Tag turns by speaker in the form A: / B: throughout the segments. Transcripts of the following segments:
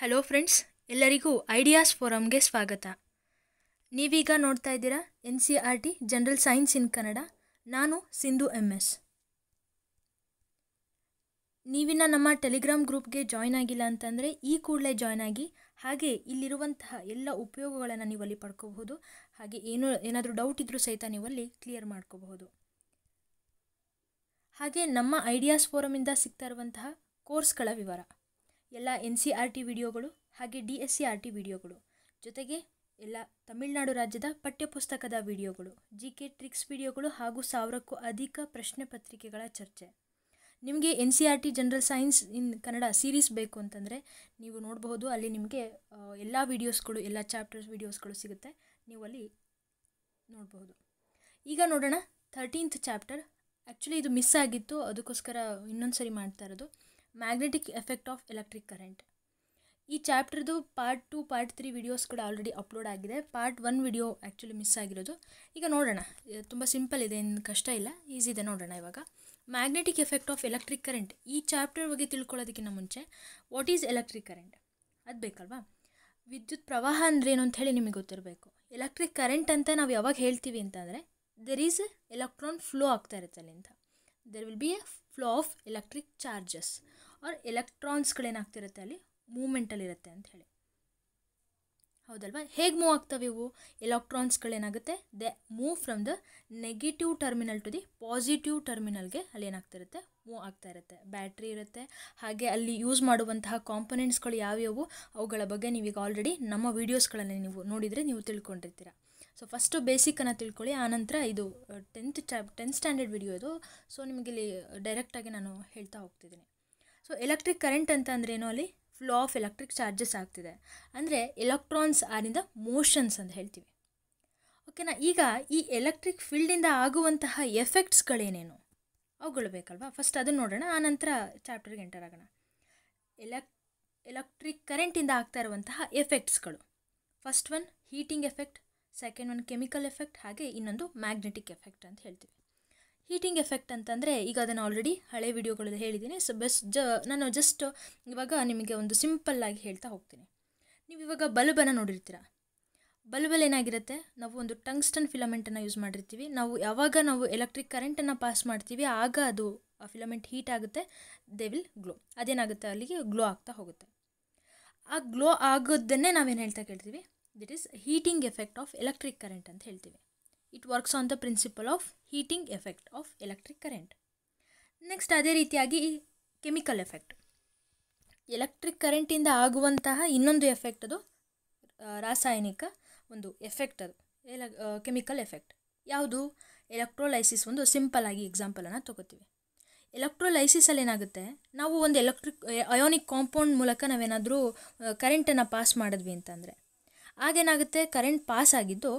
A: hello friends ಎಲ್ಲರಿಗೂ ideas ಫೋರಮ್ಗೆ ಸ್ವಾಗತ ನೀವೀಗ ನೋಡ್ತಾ ಇದ್ದೀರಾ N C R T general science in Kannada ನಾನು ಸಿಂಧು ಎಮ್ ಎಸ್ ನೀವಿನ ನಮ್ಮ ಟೆಲಿಗ್ರಾಮ್ ಗ್ರೂಪ್ಗೆ ಜಾಯ್ನ್ ಆಗಿಲ್ಲ ಅಂತಂದರೆ ಈ ಕೂಡಲೇ ಜಾಯ್ನ್ ಆಗಿ ಹಾಗೆ ಇಲ್ಲಿರುವಂತಹ ಎಲ್ಲ ಉಪಯೋಗಗಳನ್ನು ನೀವು ಅಲ್ಲಿ ಪಡ್ಕೋಬಹುದು ಹಾಗೆ ಏನೋ ಏನಾದರೂ ಡೌಟ್ ಇದ್ದರೂ ಸಹಿತ ನೀವು ಅಲ್ಲಿ ಕ್ಲಿಯರ್ ಮಾಡ್ಕೋಬಹುದು ಹಾಗೆ ನಮ್ಮ ಐಡಿಯಾಸ್ ಫೋರಮಿಂದ ಸಿಗ್ತಾ ಇರುವಂತಹ ಕೋರ್ಸ್ಗಳ ವಿವರ ಎಲ್ಲ ಎನ್ ಸಿ ಆರ್ ಟಿ ವಿಡಿಯೋಗಳು ಹಾಗೆ D S C R T ವಿಡಿಯೋಗಳು ಜೊತೆಗೆ ಎಲ್ಲ ತಮಿಳುನಾಡು ರಾಜ್ಯದ ಪಠ್ಯಪುಸ್ತಕದ ವಿಡಿಯೋಗಳು ಜಿ ಕೆ ಟ್ರಿಕ್ಸ್ ವಿಡಿಯೋಗಳು ಹಾಗೂ ಸಾವಿರಕ್ಕೂ ಅಧಿಕ ಪ್ರಶ್ನೆ ಪತ್ರಿಕೆಗಳ ಚರ್ಚೆ ನಿಮಗೆ N C R T general science in Kannada series ಬೇಕು ಅಂತಂದರೆ ನೀವು ನೋಡಬಹುದು ಅಲ್ಲಿ ನಿಮಗೆ ಎಲ್ಲ ವಿಡಿಯೋಸ್ಗಳು ಎಲ್ಲ ಚಾಪ್ಟರ್ಸ್ ವಿಡಿಯೋಸ್ಗಳು ಸಿಗುತ್ತೆ ನೀವು ಅಲ್ಲಿ ನೋಡಬಹುದು ಈಗ ನೋಡೋಣ ಥರ್ಟೀನ್ತ್ ಚಾಪ್ಟರ್ ಆ್ಯಕ್ಚುಲಿ ಇದು ಮಿಸ್ ಆಗಿತ್ತು ಅದಕ್ಕೋಸ್ಕರ ಇನ್ನೊಂದು ಸರಿ ಮಾಡ್ತಾ ಇರೋದು magnetic effect of electric current ಈ ಚಾಪ್ಟರ್ದು part two part three videos ಕೂಡ ಆಲ್ರೆಡಿ ಅಪ್ಲೋಡ್ ಆಗಿದೆ part one video actually miss ಆಗಿರೋದು ಈಗ ನೋಡೋಣ ತುಂಬ ಸಿಂಪಲ್ ಇದೆ ಏನು ಕಷ್ಟ ಇಲ್ಲ ಈಸಿ ಇದೆ ನೋಡೋಣ ಇವಾಗ magnetic effect of electric current ಈ ಚಾಪ್ಟರ್ ಬಗ್ಗೆ ತಿಳ್ಕೊಳ್ಳೋದಕ್ಕಿಂತ ಮುಂಚೆ ವಾಟ್ ಈಸ್ ಎಲೆಕ್ಟ್ರಿಕ್ ಕರೆಂಟ್ ಅದು ಬೇಕಲ್ವಾ ವಿದ್ಯುತ್ ಪ್ರವಾಹ ಅಂದರೆ ಏನು ಅಂತ ಹೇಳಿ ನಿಮಗೆ ಗೊತ್ತಿರಬೇಕು ಎಲೆಕ್ಟ್ರಿಕ್ ಕರೆಂಟ್ ಅಂತ ನಾವು ಯಾವಾಗ ಹೇಳ್ತೀವಿ ಅಂತಂದರೆ ದೆರ್ ಈಸ್ ಎಲೆಕ್ಟ್ರಾನ್ ಫ್ಲೋ ಆಗ್ತಾ ಇರುತ್ತೆ ಅಲ್ಲಿಂದ there will be a flow of electric charges ಅವ್ರ ಎಲೆಕ್ಟ್ರಾನ್ಸ್ಗಳೇನಾಗ್ತಿರುತ್ತೆ ಅಲ್ಲಿ ಇರುತ್ತೆ ಅಂತ ಹೇಳಿ ಹೌದಲ್ವಾ ಹೇಗೆ ಮೂವ್ ಆಗ್ತವೆ ಇವು ಎಲೆಕ್ಟ್ರಾನ್ಸ್ಗಳೇನಾಗುತ್ತೆ they move from the negative terminal to the positive ಟರ್ಮಿನಲ್ಗೆ ಅಲ್ಲಿ ಏನಾಗ್ತಿರುತ್ತೆ ಮೂವ್ ಆಗ್ತಾ ಇರುತ್ತೆ ಬ್ಯಾಟ್ರಿ ಇರುತ್ತೆ ಹಾಗೆ ಅಲ್ಲಿ ಯೂಸ್ ಮಾಡುವಂತಹ ಕಾಂಪೊನೆಂಟ್ಸ್ಗಳು ಯಾವ್ಯಾವು ಅವುಗಳ ಬಗ್ಗೆ ನೀವೀಗ ಆಲ್ರೆಡಿ ನಮ್ಮ ವೀಡಿಯೋಸ್ಗಳನ್ನು ನೀವು ನೋಡಿದರೆ ನೀವು ತಿಳ್ಕೊಂಡಿರ್ತೀರ ಸೊ ಫಸ್ಟು ಬೇಸಿಕನ್ನು ತಿಳ್ಕೊಳ್ಳಿ ಆನಂತರ ಇದು ಟೆಂತ್ ಟೆಂತ್ ಸ್ಟ್ಯಾಂಡರ್ಡ್ ವಿಡಿಯೋ ಇದು ಸೊ ನಿಮಗಿಲ್ಲಿ ಡೈರೆಕ್ಟಾಗಿ ನಾನು ಹೇಳ್ತಾ ಹೋಗ್ತಿದ್ದೀನಿ ಸೊ ಎಲೆಕ್ಟ್ರಿಕ್ ಕರೆಂಟ್ ಅಂತ ಅಂದ್ರೇನು ಅಲ್ಲಿ ಫ್ಲೋ ಆಫ್ ಎಲೆಕ್ಟ್ರಿಕ್ ಚಾರ್ಜಸ್ ಆಗ್ತಿದೆ ಅಂದರೆ ಎಲೆಕ್ಟ್ರಾನ್ಸ್ ಆರಿಂದ ಮೋಷನ್ಸ್ ಅಂತ ಹೇಳ್ತೀವಿ ಓಕೆನಾ ಈಗ ಈ ಎಲೆಕ್ಟ್ರಿಕ್ ಫೀಲ್ಡಿಂದ ಆಗುವಂತಹ ಎಫೆಕ್ಟ್ಸ್ಗಳೇನೇನು ಅವುಗಳು ಬೇಕಲ್ವಾ ಫಸ್ಟ್ ಅದನ್ನು ನೋಡೋಣ ಆನಂತರ ಚಾಪ್ಟರ್ಗೆ ಎಂಟರ್ ಆಗೋಣ ಎಲೆಕ್ ಎಲೆಕ್ಟ್ರಿಕ್ ಕರೆಂಟಿಂದ ಆಗ್ತಾ ಇರುವಂತಹ ಎಫೆಕ್ಟ್ಸ್ಗಳು first one heating effect second one chemical effect ಹಾಗೆ ಇನ್ನೊಂದು ಮ್ಯಾಗ್ನೆಟಿಕ್ ಎಫೆಕ್ಟ್ ಅಂತ ಹೇಳ್ತೀವಿ ಹೀಟಿಂಗ್ ಎಫೆಕ್ಟ್ ಅಂತಂದರೆ ಈಗ ಅದನ್ನು ಆಲ್ರೆಡಿ ಹಳೆ ವಿಡಿಯೋಗಳಲ್ಲಿ ಹೇಳಿದ್ದೀನಿ ಸೊ ಬೆಸ್ಟ್ ಜ ನಾನು ಜಸ್ಟ್ ಇವಾಗ ನಿಮಗೆ ಒಂದು ಸಿಂಪಲ್ಲಾಗಿ ಹೇಳ್ತಾ ಹೋಗ್ತೀನಿ ನೀವು ಇವಾಗ ಬಲ್ಬನ್ನು ನೋಡಿರ್ತೀರ ಬಲ್ಬಲ್ಲಿ ಏನಾಗಿರುತ್ತೆ ನಾವು ಒಂದು ಟಂಗ್ಸ್ಟನ್ ಫಿಲಮೆಂಟನ್ನು ಯೂಸ್ ಮಾಡಿರ್ತೀವಿ ನಾವು ಯಾವಾಗ ನಾವು ಎಲೆಕ್ಟ್ರಿಕ್ ಕರೆಂಟನ್ನು ಪಾಸ್ ಮಾಡ್ತೀವಿ ಆಗ ಅದು ಆ ಫಿಲಮೆಂಟ್ ಹೀಟ್ ಆಗುತ್ತೆ ದೇ ವಿಲ್ ಗ್ಲೋ ಅದೇನಾಗುತ್ತೆ ಅಲ್ಲಿಗೆ ಗ್ಲೋ ಆಗ್ತಾ ಹೋಗುತ್ತೆ ಆ ಗ್ಲೋ ಆಗೋದನ್ನೇ ನಾವೇನು ಹೇಳ್ತಾ ಕೇಳ್ತೀವಿ that is heating effect of electric current ಅಂತ ಹೇಳ್ತೀವಿ it works on the principle of heating effect of electric current next ಅದೇ ರೀತಿಯಾಗಿ ಕೆಮಿಕಲ್ ಎಫೆಕ್ಟ್ ಎಲೆಕ್ಟ್ರಿಕ್ ಕರೆಂಟಿಂದ ಆಗುವಂತಹ ಇನ್ನೊಂದು ಎಫೆಕ್ಟ್ ಅದು ರಾಸಾಯನಿಕ ಒಂದು ಎಫೆಕ್ಟ್ ಅದು ಕೆಮಿಕಲ್ ಎಫೆಕ್ಟ್ ಯಾವುದು ಎಲೆಕ್ಟ್ರೋಲೈಸಿಸ್ ಒಂದು ಸಿಂಪಲ್ ಆಗಿ ಎಕ್ಸಾಂಪಲನ್ನು ತೊಗೋತೀವಿ ಎಲೆಕ್ಟ್ರೋಲೈಸಿಸಲ್ಲಿ ಏನಾಗುತ್ತೆ ನಾವು ಒಂದು ಎಲೆಕ್ಟ್ರಿಕ್ ಅಯೋನಿಕ್ ಕಾಂಪೌಂಡ್ ಮೂಲಕ ನಾವೇನಾದರೂ ಕರೆಂಟನ್ನು ಪಾಸ್ ಮಾಡಿದ್ವಿ ಅಂತಂದರೆ ಆಗೇನಾಗುತ್ತೆ ಕರೆಂಟ್ ಪಾಸ್ ಆಗಿದ್ದು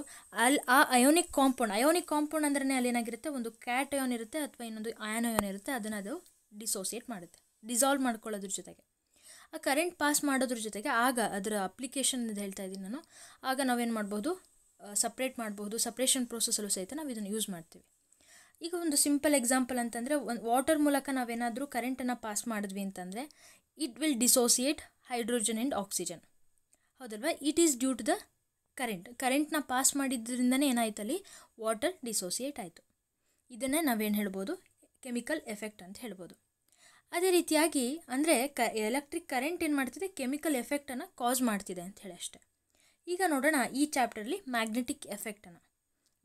A: ಅಲ್ಲಿ ಆ ಅಯೋನಿಕ್ ಕಾಂಪೌಂಡ್ ಅಯೋನಿಕ್ ಕಾಂಪೌಂಡ್ ಅಂದ್ರೆ ಅಲ್ಲಿ ಏನಾಗಿರುತ್ತೆ ಒಂದು ಕ್ಯಾಟ್ ಅಯೋನ್ ಇರುತ್ತೆ ಅಥವಾ ಇನ್ನೊಂದು ಅಯಾನ್ ಅಯೋನ್ ಇರುತ್ತೆ ಅದನ್ನು ಅದು ಡಿಸೋಸಿಯೇಟ್ ಮಾಡುತ್ತೆ ಡಿಸಾಲ್ವ್ ಮಾಡ್ಕೊಳ್ಳೋದ್ರ ಜೊತೆಗೆ ಆ ಕರೆಂಟ್ ಪಾಸ್ ಮಾಡೋದ್ರ ಜೊತೆಗೆ ಆಗ ಅದರ ಅಪ್ಲಿಕೇಶನ್ ಅಂತ ಹೇಳ್ತಾ ಇದ್ದೀನಿ ನಾನು ಆಗ ನಾವೇನು ಮಾಡ್ಬೋದು ಸಪ್ರೇಟ್ ಮಾಡ್ಬೋದು ಸಪ್ರೇಷನ್ ಪ್ರೋಸೆಸಲ್ಲೂ ಸಹಿತ ನಾವು ಇದನ್ನು ಯೂಸ್ ಮಾಡ್ತೀವಿ ಈಗ ಒಂದು ಸಿಂಪಲ್ ಎಕ್ಸಾಂಪಲ್ ಅಂತಂದರೆ ಒಂದು ವಾಟರ್ ಮೂಲಕ ನಾವೇನಾದರೂ ಕರೆಂಟನ್ನು ಪಾಸ್ ಮಾಡಿದ್ವಿ ಅಂತಂದರೆ it will dissociate hydrogen and oxygen ಹೌದಲ್ವಾ it is due to the current ಕರೆಂಟ್ನ ಪಾಸ್ ಮಾಡಿದ್ರಿಂದನೇ ಏನಾಯ್ತು ಅಲ್ಲಿ ವಾಟರ್ ಡಿಸೋಸಿಯೇಟ್ ಆಯಿತು ಇದನ್ನೇ ನಾವೇನು ಹೇಳ್ಬೋದು ಕೆಮಿಕಲ್ ಎಫೆಕ್ಟ್ ಅಂತ ಹೇಳ್ಬೋದು ಅದೇ ರೀತಿಯಾಗಿ ಅಂದರೆ ಕ ಎಲೆಕ್ಟ್ರಿಕ್ ಕರೆಂಟ್ ಏನು ಮಾಡ್ತಿದೆ ಕೆಮಿಕಲ್ ಎಫೆಕ್ಟನ್ನು ಕಾಸ್ ಮಾಡ್ತಿದೆ ಅಂತ ಹೇಳಿ ಅಷ್ಟೆ ಈಗ ನೋಡೋಣ ಈ ಚಾಪ್ಟರ್ಲಿ ಮ್ಯಾಗ್ನೆಟಿಕ್ ಎಫೆಕ್ಟನ್ನು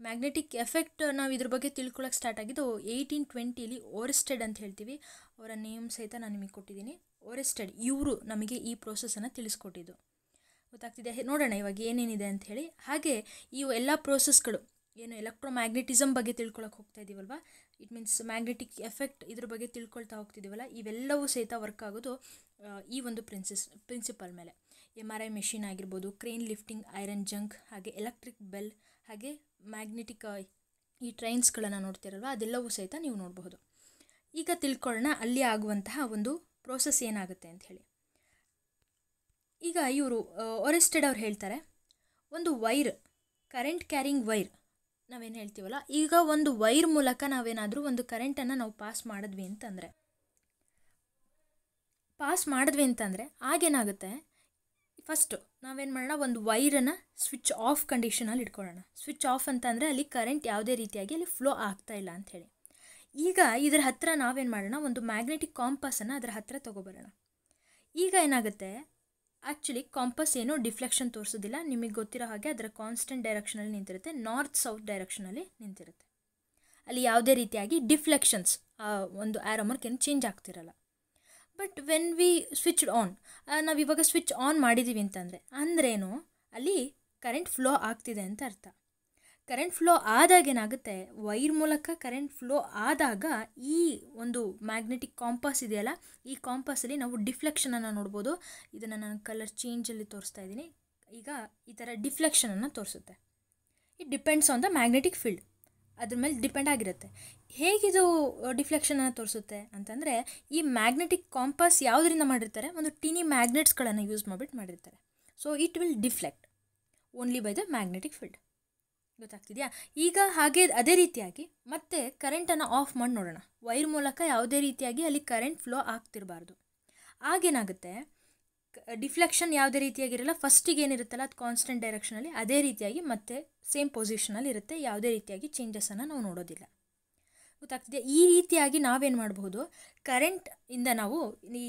A: ಮ್ಯಾಗ್ನೆಟಿಕ್ ಎಫೆಕ್ಟ್ ನಾವು ಇದ್ರ ಬಗ್ಗೆ ತಿಳ್ಕೊಳ್ಳೋಕೆ ಸ್ಟಾರ್ಟ್ ಆಗಿದ್ದು ಏಯ್ಟೀನ್ ಟ್ವೆಂಟಿಲಿ ಓರೆಸ್ಟೆಡ್ ಅಂತ ಹೇಳ್ತೀವಿ ಅವರ ನೇಮ್ ಸಹಿತ ನಾನು ನಿಮಗೆ ಕೊಟ್ಟಿದ್ದೀನಿ ಓರೆಸ್ಟೆಡ್ ಇವರು ನಮಗೆ ಈ ಪ್ರೋಸೆಸನ್ನು ತಿಳಿಸ್ಕೊಟ್ಟಿದ್ದು ಗೊತ್ತಾಗ್ತಿದೆ ನೋಡೋಣ ಇವಾಗ ಏನೇನಿದೆ ಅಂಥೇಳಿ ಹಾಗೆ ಈ ಎಲ್ಲ ಪ್ರೋಸೆಸ್ಗಳು ಏನು ಮ್ಯಾಗ್ನೆಟಿಸಮ್ ಬಗ್ಗೆ ತಿಳ್ಕೊಳಕ್ಕೆ ಹೋಗ್ತಾ ಇದೀವಲ್ವ ಇಟ್ ಮೀನ್ಸ್ ಮ್ಯಾಗ್ನೆಟಿಕ್ ಎಫೆಕ್ಟ್ ಇದ್ರ ಬಗ್ಗೆ ತಿಳ್ಕೊಳ್ತಾ ಹೋಗ್ತಿದ್ದೀವಲ್ಲ ಇವೆಲ್ಲವೂ ಸಹಿತ ವರ್ಕ್ ಆಗೋದು ಈ ಒಂದು ಪ್ರಿನ್ಸಿಸ್ ಪ್ರಿನ್ಸಿಪಲ್ ಮೇಲೆ ಎಮ್ ಆರ್ ಐ ಮೆಷಿನ್ ಆಗಿರ್ಬೋದು ಕ್ರೇನ್ ಲಿಫ್ಟಿಂಗ್ ಐರನ್ ಜಂಕ್ ಹಾಗೆ ಎಲೆಕ್ಟ್ರಿಕ್ ಬೆಲ್ ಹಾಗೆ ಮ್ಯಾಗ್ನೆಟಿಕ್ ಈ ಟ್ರೈನ್ಸ್ಗಳನ್ನು ನೋಡ್ತಿರಲ್ವ ಅದೆಲ್ಲವೂ ಸಹಿತ ನೀವು ನೋಡಬಹುದು ಈಗ ತಿಳ್ಕೊಳ್ಳೋಣ ಅಲ್ಲಿ ಆಗುವಂತಹ ಒಂದು ಪ್ರೋಸೆಸ್ ಏನಾಗುತ್ತೆ ಅಂತ ಹೇಳಿ ಈಗ ಇವರು ಒರೆಸ್ಟೆಡ್ ಅವ್ರು ಹೇಳ್ತಾರೆ ಒಂದು ವೈರ್ ಕರೆಂಟ್ ಕ್ಯಾರಿಂಗ್ ವೈರ್ ನಾವೇನು ಹೇಳ್ತೀವಲ್ಲ ಈಗ ಒಂದು ವೈರ್ ಮೂಲಕ ನಾವೇನಾದರೂ ಒಂದು ಕರೆಂಟನ್ನು ನಾವು ಪಾಸ್ ಮಾಡಿದ್ವಿ ಅಂತಂದರೆ ಪಾಸ್ ಮಾಡಿದ್ವಿ ಅಂತಂದರೆ ಆಗೇನಾಗುತ್ತೆ ಫಸ್ಟು ನಾವೇನು ಮಾಡೋಣ ಒಂದು ವೈರನ್ನು ಸ್ವಿಚ್ ಆಫ್ ಕಂಡೀಷನಲ್ಲಿ ಇಟ್ಕೊಳ್ಳೋಣ ಸ್ವಿಚ್ ಆಫ್ ಅಂತಂದರೆ ಅಲ್ಲಿ ಕರೆಂಟ್ ಯಾವುದೇ ರೀತಿಯಾಗಿ ಅಲ್ಲಿ ಫ್ಲೋ ಆಗ್ತಾ ಇಲ್ಲ ಅಂಥೇಳಿ ಈಗ ಇದ್ರ ಹತ್ತಿರ ನಾವೇನು ಮಾಡೋಣ ಒಂದು ಮ್ಯಾಗ್ನೆಟಿಕ್ ಕಾಂಪಸನ್ನು ಅದರ ಹತ್ತಿರ ತೊಗೊಬರೋಣ ಈಗ ಏನಾಗುತ್ತೆ ಆ್ಯಕ್ಚುಲಿ ಕಾಂಪಸ್ ಏನು ಡಿಫ್ಲೆಕ್ಷನ್ ತೋರಿಸೋದಿಲ್ಲ ನಿಮಗೆ ಗೊತ್ತಿರೋ ಹಾಗೆ ಅದರ ಕಾನ್ಸ್ಟೆಂಟ್ ಡೈರೆಕ್ಷನಲ್ಲಿ ನಿಂತಿರುತ್ತೆ ನಾರ್ತ್ ಸೌತ್ ಡೈರೆಕ್ಷನಲ್ಲಿ ನಿಂತಿರುತ್ತೆ ಅಲ್ಲಿ ಯಾವುದೇ ರೀತಿಯಾಗಿ ಡಿಫ್ಲೆಕ್ಷನ್ಸ್ ಒಂದು ಆ್ಯರೋ ಮಾರ್ಕ್ ಏನು ಚೇಂಜ್ ಆಗ್ತಿರಲ್ಲ but when we switch on ನಾವು ಇವಾಗ ಸ್ವಿಚ್ ಆನ್ ಮಾಡಿದ್ದೀವಿ ಅಂತಂದರೆ ಅಂದ್ರೇನು ಅಲ್ಲಿ ಕರೆಂಟ್ ಫ್ಲೋ ಆಗ್ತಿದೆ ಅಂತ ಅರ್ಥ ಕರೆಂಟ್ ಫ್ಲೋ ಆದಾಗ ಏನಾಗುತ್ತೆ ವೈರ್ ಮೂಲಕ ಕರೆಂಟ್ ಫ್ಲೋ ಆದಾಗ ಈ ಒಂದು ಮ್ಯಾಗ್ನೆಟಿಕ್ ಕಾಂಪಾಸ್ ಇದೆಯಲ್ಲ ಈ ಕಾಂಪಾಸಲ್ಲಿ ನಾವು ಡಿಫ್ಲೆಕ್ಷನನ್ನು ನೋಡ್ಬೋದು ಇದನ್ನು ನಾನು ಕಲರ್ ಚೇಂಜಲ್ಲಿ ತೋರಿಸ್ತಾ ಇದ್ದೀನಿ ಈಗ ಈ ಥರ ಡಿಫ್ಲೆಕ್ಷನನ್ನು ತೋರಿಸುತ್ತೆ it depends on the magnetic field ಅದ್ರ ಮೇಲೆ ಡಿಪೆಂಡ್ ಆಗಿರುತ್ತೆ ಹೇಗಿದು ಡಿಫ್ಲೆಕ್ಷನನ್ನು ತೋರಿಸುತ್ತೆ ಅಂತಂದರೆ ಈ ಮ್ಯಾಗ್ನೆಟಿಕ್ ಕಾಂಪಾಸ್ ಯಾವುದರಿಂದ ಮಾಡಿರ್ತಾರೆ ಒಂದು ಟಿನಿ ಮ್ಯಾಗ್ನೆಟ್ಸ್ಗಳನ್ನು ಯೂಸ್ ಮಾಡಿಬಿಟ್ಟು ಮಾಡಿರ್ತಾರೆ so it will deflect only by the magnetic field ಗೊತ್ತಾಗ್ತಿದೆಯಾ ಈಗ ಹಾಗೆ ಅದೇ ರೀತಿಯಾಗಿ ಮತ್ತೆ ಕರೆಂಟನ್ನು ಆಫ್ ಮಾಡಿ ನೋಡೋಣ ವೈರ್ ಮೂಲಕ ಯಾವುದೇ ರೀತಿಯಾಗಿ ಅಲ್ಲಿ ಕರೆಂಟ್ ಫ್ಲೋ ಆಗ್ತಿರಬಾರ್ದು ಆಗೇನಾಗುತ್ತೆ ಡಿಫ್ಲೆಕ್ಷನ್ ಯಾವುದೇ ರೀತಿಯಾಗಿರಲ್ಲ ಫಸ್ಟಿಗೆ ಏನಿರುತ್ತಲ್ಲ ಅದು ಕಾನ್ಸ್ಟೆಂಟ್ ಡೈರೆಕ್ಷನಲ್ಲಿ ಅದೇ ರೀತಿಯಾಗಿ ಮತ್ತೆ ಸೇಮ್ ಪೊಸಿಷನಲ್ಲಿ ಇರುತ್ತೆ ಯಾವುದೇ ರೀತಿಯಾಗಿ ಚೇಂಜಸನ್ನು ನಾವು ನೋಡೋದಿಲ್ಲ ಗೊತ್ತಾಗ್ತಿದೆ ಈ ರೀತಿಯಾಗಿ ನಾವೇನು ಮಾಡಬಹುದು ಕರೆಂಟಿಂದ ನಾವು ಈ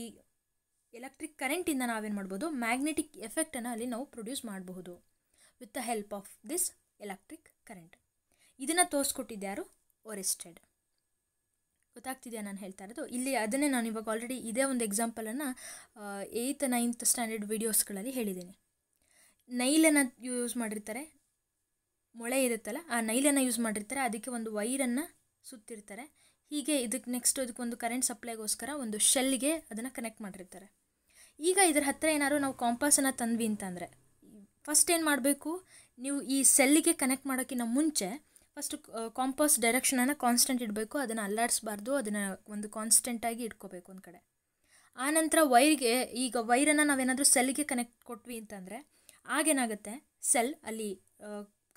A: ಎಲೆಕ್ಟ್ರಿಕ್ ಕರೆಂಟಿಂದ ನಾವೇನು ಮಾಡ್ಬೋದು ಮ್ಯಾಗ್ನೆಟಿಕ್ ಎಫೆಕ್ಟನ್ನು ಅಲ್ಲಿ ನಾವು ಪ್ರೊಡ್ಯೂಸ್ ಮಾಡಬಹುದು with the help of this electric current ಇದನ್ನು ತೋರಿಸ್ಕೊಟ್ಟಿದ್ದು ಯಾರು ಒರೆಸ್ಟೆಡ್ ಗೊತ್ತಾಗ್ತಿದೆಯಾ ನಾನು ಹೇಳ್ತಾ ಇರೋದು ಇಲ್ಲಿ ಅದನ್ನೇ ನಾನು ಇವಾಗ ಆಲ್ರೆಡಿ ಇದೇ ಒಂದು ಎಕ್ಸಾಂಪಲನ್ನು ಏಯ್ತ್ ನೈನ್ತ್ ಸ್ಟ್ಯಾಂಡರ್ಡ್ ವೀಡಿಯೋಸ್ಗಳಲ್ಲಿ ಹೇಳಿದ್ದೀನಿ ನೈಲನ್ನು ಯೂಸ್ ಮಾಡಿರ್ತಾರೆ ಮೊಳೆ ಇರುತ್ತಲ್ಲ ಆ ನೈಲನ್ನು ಯೂಸ್ ಮಾಡಿರ್ತಾರೆ ಅದಕ್ಕೆ ಒಂದು ವೈರನ್ನು ಸುತ್ತಿರ್ತಾರೆ ಹೀಗೆ ಇದಕ್ಕೆ ನೆಕ್ಸ್ಟ್ ಅದಕ್ಕೆ ಒಂದು ಕರೆಂಟ್ ಸಪ್ಲೈಗೋಸ್ಕರ ಒಂದು ಶೆಲ್ಗೆ ಅದನ್ನು ಕನೆಕ್ಟ್ ಮಾಡಿರ್ತಾರೆ ಈಗ ಇದ್ರ ಹತ್ತಿರ ಏನಾದ್ರು ನಾವು ಕಾಂಪಾಸನ್ನು ತಂದ್ವಿ ಅಂತಂದರೆ ಫಸ್ಟ್ ಏನು ಮಾಡಬೇಕು ನೀವು ಈ ಸೆಲ್ಲಿಗೆ ಕನೆಕ್ಟ್ ಮಾಡೋಕ್ಕಿಂತ ಮುಂಚೆ ಫಸ್ಟು ಕಾಂಪಾಸ್ ಡೈರೆಕ್ಷನನ್ನು ಕಾನ್ಸ್ಟೆಂಟ್ ಇಡಬೇಕು ಅದನ್ನು ಅಲ್ಲಾಡಿಸ್ಬಾರ್ದು ಅದನ್ನು ಒಂದು ಕಾನ್ಸ್ಟೆಂಟಾಗಿ ಇಟ್ಕೋಬೇಕು ಒಂದು ಕಡೆ ಆನಂತರ ವೈರ್ಗೆ ಈಗ ವೈರನ್ನು ನಾವೇನಾದರೂ ಸೆಲ್ಲಿಗೆ ಕನೆಕ್ಟ್ ಕೊಟ್ವಿ ಅಂತಂದರೆ ಆಗೇನಾಗುತ್ತೆ ಸೆಲ್ ಅಲ್ಲಿ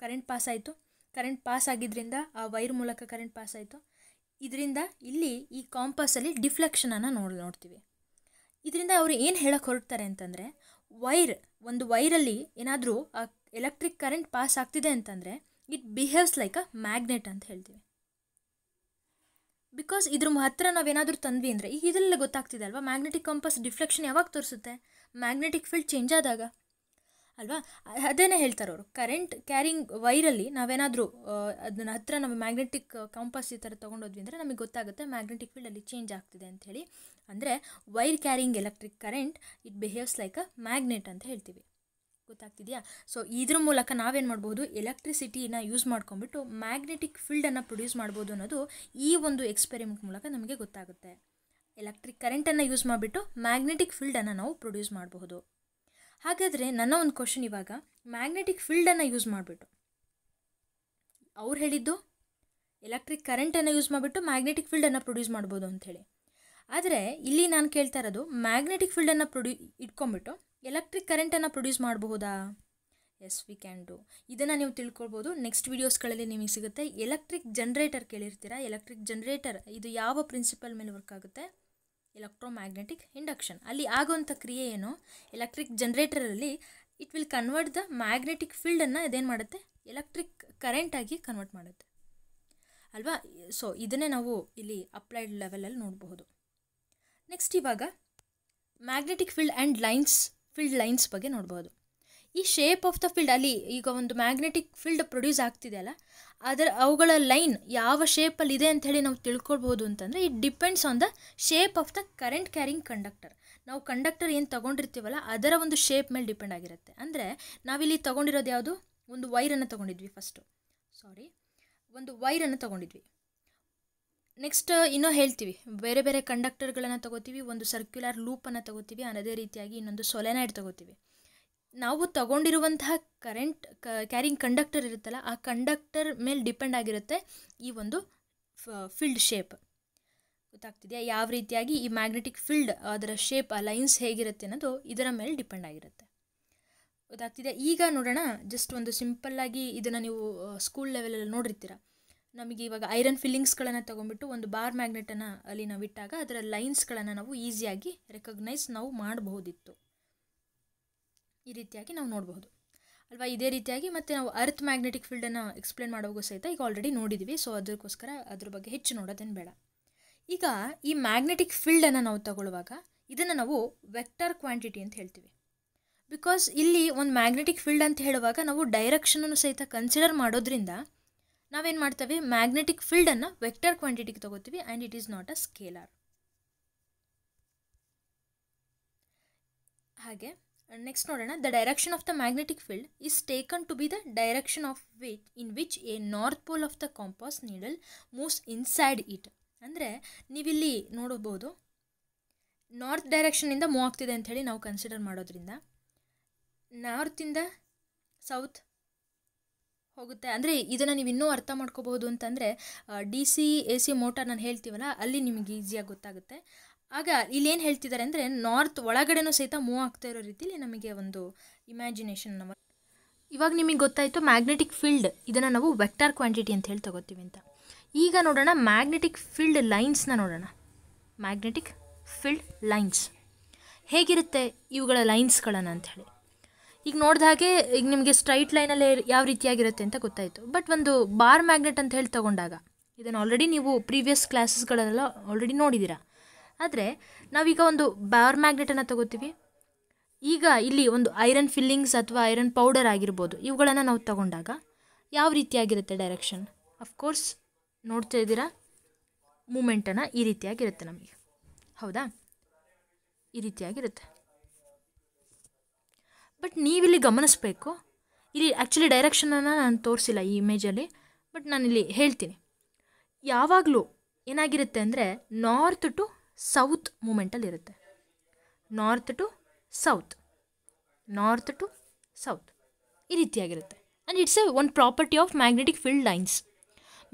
A: ಕರೆಂಟ್ ಪಾಸ್ ಆಯಿತು ಕರೆಂಟ್ ಪಾಸ್ ಆಗಿದ್ದರಿಂದ ಆ ವೈರ್ ಮೂಲಕ ಕರೆಂಟ್ ಪಾಸ್ ಆಯಿತು ಇದರಿಂದ ಇಲ್ಲಿ ಈ ಕಾಂಪಸಲ್ಲಿ ಡಿಫ್ಲೆಕ್ಷನನ್ನು ನೋಡಿ ನೋಡ್ತೀವಿ ಇದರಿಂದ ಅವರು ಏನು ಹೇಳಕ್ಕೆ ಹೊರಡ್ತಾರೆ ಅಂತಂದರೆ ವೈರ್ ಒಂದು ವೈರಲ್ಲಿ ಏನಾದರೂ ಆ ಎಲೆಕ್ಟ್ರಿಕ್ ಕರೆಂಟ್ ಪಾಸ್ ಆಗ್ತಿದೆ ಅಂತಂದರೆ it behaves like a magnet ಅಂತ ಹೇಳ್ತೀವಿ ಬಿಕಾಸ್ ಇದ್ರ ಹತ್ರ ನಾವೇನಾದರೂ ತಂದ್ವಿ ಅಂದರೆ ಈಗ ಇದರಲ್ಲಿ ಗೊತ್ತಾಗ್ತಿದೆ ಅಲ್ವಾ ಮ್ಯಾಗ್ನೆಟಿಕ್ ಕಂಪಸ್ ಡಿಫ್ಲೆಕ್ಷನ್ ಯಾವಾಗ ತೋರಿಸುತ್ತೆ ಮ್ಯಾಗ್ನೆಟಿಕ್ ಫೀಲ್ಡ್ ಚೇಂಜ್ ಆದಾಗ ಅಲ್ವಾ ಅದೇನೇ ಹೇಳ್ತಾರೆ ಅವರು ಕರೆಂಟ್ ಕ್ಯಾರಿಂಗ್ ವೈರಲ್ಲಿ ನಾವೇನಾದರೂ ಅದನ್ನ ಹತ್ರ ನಾವು ಮ್ಯಾಗ್ನೆಟಿಕ್ ಕಂಪಸ್ ಈ ಥರ ತೊಗೊಂಡೋದ್ವಿ ಅಂದರೆ ನಮಗೆ ಗೊತ್ತಾಗುತ್ತೆ ಮ್ಯಾಗ್ನೆಟಿಕ್ ಫೀಲ್ಡ್ ಅಲ್ಲಿ ಚೇಂಜ್ ಆಗ್ತಿದೆ ಅಂಥೇಳಿ ಅಂದರೆ wire carrying electric current it behaves like a magnet ಅಂತ ಹೇಳ್ತೀವಿ ಗೊತ್ತಾಗ್ತಿದೆಯಾ ಸೊ ಇದ್ರ ಮೂಲಕ ನಾವೇನು ಮಾಡ್ಬೋದು ಎಲೆಕ್ಟ್ರಿಸಿಟಿನ ಯೂಸ್ ಮಾಡ್ಕೊಂಬಿಟ್ಟು ಮ್ಯಾಗ್ನೆಟಿಕ್ ಫೀಲ್ಡನ್ನು ಪ್ರೊಡ್ಯೂಸ್ ಮಾಡ್ಬೋದು ಅನ್ನೋದು ಈ ಒಂದು ಎಕ್ಸ್ಪೆರಿಮೆಂಟ್ ಮೂಲಕ ನಮಗೆ ಗೊತ್ತಾಗುತ್ತೆ ಎಲೆಕ್ಟ್ರಿಕ್ ಕರೆಂಟನ್ನು ಯೂಸ್ ಮಾಡಿಬಿಟ್ಟು ಮ್ಯಾಗ್ನೆಟಿಕ್ ಫೀಲ್ಡನ್ನು ನಾವು ಪ್ರೊಡ್ಯೂಸ್ ಮಾಡಬಹುದು ಹಾಗಾದರೆ ನನ್ನ ಒಂದು ಕ್ವಶನ್ ಇವಾಗ ಮ್ಯಾಗ್ನೆಟಿಕ್ ಫೀಲ್ಡನ್ನು ಯೂಸ್ ಮಾಡಿಬಿಟ್ಟು ಅವ್ರು ಹೇಳಿದ್ದು ಎಲೆಕ್ಟ್ರಿಕ್ ಕರೆಂಟನ್ನು ಯೂಸ್ ಮಾಡಿಬಿಟ್ಟು ಮ್ಯಾಗ್ನೆಟಿಕ್ ಫೀಲ್ಡನ್ನು ಪ್ರೊಡ್ಯೂಸ್ ಮಾಡ್ಬೋದು ಅಂಥೇಳಿ ಆದರೆ ಇಲ್ಲಿ ನಾನು ಕೇಳ್ತಾ ಇರೋದು ಮ್ಯಾಗ್ನೆಟಿಕ್ ಫೀಲ್ಡನ್ನು ಪ್ರೊಡ್ಯೂ ಇಟ್ಕೊಂಬಿಟ್ಟು ಎಲೆಕ್ಟ್ರಿಕ್ ಕರೆಂಟನ್ನು ಪ್ರೊಡ್ಯೂಸ್ ಮಾಡಬಹುದಾ ಎಸ್ ವಿ ಕ್ಯಾನ್ ಡೂ ಇದನ್ನು ನೀವು ತಿಳ್ಕೊಳ್ಬೋದು ನೆಕ್ಸ್ಟ್ ವೀಡಿಯೋಸ್ಗಳಲ್ಲಿ ನಿಮಗೆ ಸಿಗುತ್ತೆ ಎಲೆಕ್ಟ್ರಿಕ್ ಜನ್ರೇಟರ್ ಕೇಳಿರ್ತೀರಾ ಎಲೆಕ್ಟ್ರಿಕ್ ಜನ್ರೇಟರ್ ಇದು ಯಾವ ಪ್ರಿನ್ಸಿಪಲ್ ಮೇಲೆ ವರ್ಕ್ ಆಗುತ್ತೆ ಎಲೆಕ್ಟ್ರೋಮ್ಯಾಗ್ನೆಟಿಕ್ ಇಂಡಕ್ಷನ್ ಅಲ್ಲಿ ಆಗುವಂಥ ಕ್ರಿಯೆ ಏನು ಎಲೆಕ್ಟ್ರಿಕ್ ಜನ್ರೇಟರಲ್ಲಿ it will convert the magnetic ಫೀಲ್ಡನ್ನು ಇದೇನು ಮಾಡುತ್ತೆ ಎಲೆಕ್ಟ್ರಿಕ್ ಕರೆಂಟಾಗಿ ಕನ್ವರ್ಟ್ ಮಾಡುತ್ತೆ ಅಲ್ವಾ ಸೊ ಇದನ್ನೇ ನಾವು ಇಲ್ಲಿ ಅಪ್ಲೈಡ್ ಲೆವೆಲಲ್ಲಿ ನೋಡಬಹುದು ನೆಕ್ಸ್ಟ್ ಇವಾಗ magnetic field and lines field lines ಬಗ್ಗೆ ನೋಡ್ಬೋದು ಈ ಶೇಪ್ ಆಫ್ ದ ಫೀಲ್ಡ್ ಅಲ್ಲಿ ಈಗ ಒಂದು ಮ್ಯಾಗ್ನೆಟಿಕ್ ಫೀಲ್ಡ್ ಪ್ರೊಡ್ಯೂಸ್ ಆಗ್ತಿದೆ ಅಲ್ಲ ಅದರ ಅವುಗಳ ಲೈನ್ ಯಾವ ಶೇಪಲ್ಲಿ ಇದೆ ಅಂತ ಹೇಳಿ ನಾವು ತಿಳ್ಕೊಳ್ಬೋದು ಅಂತಂದರೆ it depends on the shape of the current carrying conductor ನಾವು ಕಂಡಕ್ಟರ್ ಏನು ತೊಗೊಂಡಿರ್ತೀವಲ್ಲ ಅದರ ಒಂದು ಶೇಪ್ ಮೇಲೆ ಡಿಪೆಂಡ್ ಆಗಿರುತ್ತೆ ಅಂದರೆ ನಾವಿಲ್ಲಿ ತೊಗೊಂಡಿರೋದು ಯಾವುದು ಒಂದು ವೈರನ್ನು ತೊಗೊಂಡಿದ್ವಿ ಫಸ್ಟು ಸಾರಿ ಒಂದು ವೈರನ್ನು ತೊಗೊಂಡಿದ್ವಿ ನೆಕ್ಸ್ಟ್ uh, ಇನ್ನೂ ಹೇಳ್ತೀವಿ ಬೇರೆ ಬೇರೆ ಕಂಡಕ್ಟರ್ಗಳನ್ನು ತಗೋತೀವಿ ಒಂದು ಸರ್ಕ್ಯುಲರ್ ಲೂಪನ್ನು ತಗೋತೀವಿ ಅದೇ ರೀತಿಯಾಗಿ ಇನ್ನೊಂದು ಸೊಲೆನೈಡ್ ತಗೋತೀವಿ ನಾವು ತಗೊಂಡಿರುವಂತಹ ಕರೆಂಟ್ ಕ್ಯಾರಿಂಗ್ ಕಂಡಕ್ಟರ್ ಇರುತ್ತಲ್ಲ ಆ ಕಂಡಕ್ಟರ್ ಮೇಲೆ ಡಿಪೆಂಡ್ ಆಗಿರುತ್ತೆ ಈ ಒಂದು ಫೀಲ್ಡ್ ಶೇಪ್ ಗೊತ್ತಾಗ್ತಿದೆಯಾ ಯಾವ ರೀತಿಯಾಗಿ ಈ ಮ್ಯಾಗ್ನೆಟಿಕ್ ಫೀಲ್ಡ್ ಅದರ ಶೇಪ್ ಆ ಲೈನ್ಸ್ ಹೇಗಿರುತ್ತೆ ಅನ್ನೋದು ಇದರ ಮೇಲೆ ಡಿಪೆಂಡ್ ಆಗಿರುತ್ತೆ ಗೊತ್ತಾಗ್ತಿದೆ ಈಗ ನೋಡೋಣ ಜಸ್ಟ್ ಒಂದು ಸಿಂಪಲ್ಲಾಗಿ ಇದನ್ನು ನೀವು ಸ್ಕೂಲ್ uh, ಲೆವೆಲಲ್ಲಿ ನೋಡಿರ್ತೀರ ನಮಗೆ ಇವಾಗ ಐರನ್ ಫಿಲ್ಲಿಂಗ್ಸ್ಗಳನ್ನು ತೊಗೊಂಡ್ಬಿಟ್ಟು ಒಂದು ಬಾರ್ ಮ್ಯಾಗ್ನೆಟನ್ನು ಅಲ್ಲಿ ನಾವು ಇಟ್ಟಾಗ ಅದರ ಲೈನ್ಸ್ಗಳನ್ನು ನಾವು ಈಸಿಯಾಗಿ ರೆಕಗ್ನೈಸ್ ನಾವು ಮಾಡಬಹುದಿತ್ತು ಈ ರೀತಿಯಾಗಿ ನಾವು ನೋಡಬಹುದು ಅಲ್ವಾ ಇದೇ ರೀತಿಯಾಗಿ ಮತ್ತು ನಾವು ಅರ್ತ್ ಮ್ಯಾಗ್ನೆಟಿಕ್ ಫೀಲ್ಡನ್ನು ಎಕ್ಸ್ಪ್ಲೇನ್ ಮಾಡೋಕ್ಕೂ ಸಹಿತ ಈಗ ಆಲ್ರೆಡಿ ನೋಡಿದ್ವಿ ಸೊ ಅದಕ್ಕೋಸ್ಕರ ಅದ್ರ ಬಗ್ಗೆ ಹೆಚ್ಚು ನೋಡೋದೇನು ಬೇಡ ಈಗ ಈ ಮ್ಯಾಗ್ನೆಟಿಕ್ ಫೀಲ್ಡನ್ನು ನಾವು ತಗೊಳ್ಳುವಾಗ ಇದನ್ನು ನಾವು ವೆಕ್ಟರ್ ಕ್ವಾಂಟಿಟಿ ಅಂತ ಹೇಳ್ತೀವಿ ಬಿಕಾಸ್ ಇಲ್ಲಿ ಒಂದು ಮ್ಯಾಗ್ನೆಟಿಕ್ ಫೀಲ್ಡ್ ಅಂತ ಹೇಳುವಾಗ ನಾವು ಡೈರೆಕ್ಷನನ್ನು ಸಹಿತ ಕನ್ಸಿಡರ್ ಮಾಡೋದ್ರಿಂದ ನಾವೇನು ಮಾಡ್ತೇವೆ ಮ್ಯಾಗ್ನೆಟಿಕ್ ಫೀಲ್ಡನ್ನು ವೆಕ್ಟರ್ ಕ್ವಾಂಟಿಟಿಗೆ ತೊಗೋತೀವಿ and it is not a scalar ಹಾಗೆ ನೆಕ್ಸ್ಟ್ ನೋಡೋಣ the direction of the magnetic field is taken to be the direction of which in which a north pole of the compass needle moves inside it ಅಂದರೆ ನೀವಿಲ್ಲಿ ನೋಡಬಹುದು north ಡೈರೆಕ್ಷನಿಂದ move ಆಗ್ತಿದೆ ಅಂಥೇಳಿ ನಾವು consider ಮಾಡೋದ್ರಿಂದ ನಾರ್ತಿಂದ south ಹೋಗುತ್ತೆ ಅಂದರೆ ಇದನ್ನು ನೀವು ಇನ್ನೂ ಅರ್ಥ ಮಾಡ್ಕೋಬಹುದು ಅಂತಂದರೆ D C A C motor ನಾನು ಹೇಳ್ತೀವಲ್ಲ ಅಲ್ಲಿ ನಿಮಗೆ ಈಸಿಯಾಗಿ ಗೊತ್ತಾಗುತ್ತೆ ಆಗ ಇಲ್ಲೇನು ಹೇಳ್ತಿದ್ದಾರೆ ಅಂದರೆ ನಾರ್ತ್ ಒಳಗಡೆನೂ ಸಹಿತ ಮೂವ್ ಆಗ್ತಾ ಇರೋ ರೀತಿಯಲ್ಲಿ ನಮಗೆ ಒಂದು ಇಮ್ಯಾಜಿನೇಷನ್ ನಮ್ಮ ಇವಾಗ ನಿಮಗೆ ಗೊತ್ತಾಯಿತು ಮ್ಯಾಗ್ನೆಟಿಕ್ ಫೀಲ್ಡ್ ಇದನ್ನು ನಾವು ವೆಕ್ಟಾರ್ ಕ್ವಾಂಟಿಟಿ ಅಂತ ಹೇಳಿ ತಗೋತೀವಿ ಅಂತ ಈಗ ನೋಡೋಣ ಮ್ಯಾಗ್ನೆಟಿಕ್ ಫೀಲ್ಡ್ ಲೈನ್ಸ್ನ ನೋಡೋಣ ಮ್ಯಾಗ್ನೆಟಿಕ್ ಫೀಲ್ಡ್ ಲೈನ್ಸ್ ಹೇಗಿರುತ್ತೆ ಇವುಗಳ ಲೈನ್ಸ್ಗಳನ್ನು ಅಂತ ಹೇಳಿ ಈಗ ನೋಡಿದ ಹಾಗೆ ಈಗ ನಿಮಗೆ ಸ್ಟ್ರೈಟ್ ಲೈನಲ್ಲಿ ಯಾವ ರೀತಿಯಾಗಿರುತ್ತೆ ಅಂತ ಗೊತ್ತಾಯಿತು ಬಟ್ ಒಂದು ಬಾರ್ ಮ್ಯಾಗ್ನೆಟ್ ಅಂತ ಹೇಳಿ ತಗೊಂಡಾಗ ಇದನ್ನು ಆಲ್ರೆಡಿ ನೀವು ಪ್ರೀವಿಯಸ್ ಕ್ಲಾಸಸ್ಗಳೆಲ್ಲ ಆಲ್ರೆಡಿ ನೋಡಿದ್ದೀರಾ ಆದರೆ ನಾವೀಗ ಒಂದು ಬಾರ್ ಮ್ಯಾಗ್ನೆಟನ್ನು ತಗೋತೀವಿ ಈಗ ಇಲ್ಲಿ ಒಂದು ಐರನ್ ಫಿಲ್ಲಿಂಗ್ಸ್ ಅಥವಾ ಐರನ್ ಪೌಡರ್ ಆಗಿರ್ಬೋದು ಇವುಗಳನ್ನು ನಾವು ತಗೊಂಡಾಗ ಯಾವ ರೀತಿಯಾಗಿರುತ್ತೆ ಡೈರೆಕ್ಷನ್ ಅಫ್ಕೋರ್ಸ್ ನೋಡ್ತಾ ಇದ್ದೀರಾ ಮೂಮೆಂಟನ್ನು ಈ ರೀತಿಯಾಗಿರುತ್ತೆ ನಮಗೆ ಹೌದಾ ಈ ರೀತಿಯಾಗಿರುತ್ತೆ ಬಟ್ ನೀವಿಲ್ಲಿ ಗಮನಿಸಬೇಕು ಇಲ್ಲಿ ಆ್ಯಕ್ಚುಲಿ ಡೈರೆಕ್ಷನನ್ನು ನಾನು ತೋರಿಸಿಲ್ಲ ಈ ಇಮೇಜಲ್ಲಿ ಬಟ್ ನಾನಿಲ್ಲಿ ಹೇಳ್ತೀನಿ ಯಾವಾಗಲೂ ಏನಾಗಿರುತ್ತೆ ಅಂದರೆ ನಾರ್ತ್ ಟು ಸೌತ್ ಮೂಮೆಂಟಲ್ಲಿರುತ್ತೆ north to south north to south ಈ ರೀತಿಯಾಗಿರುತ್ತೆ and it's a one property of magnetic field lines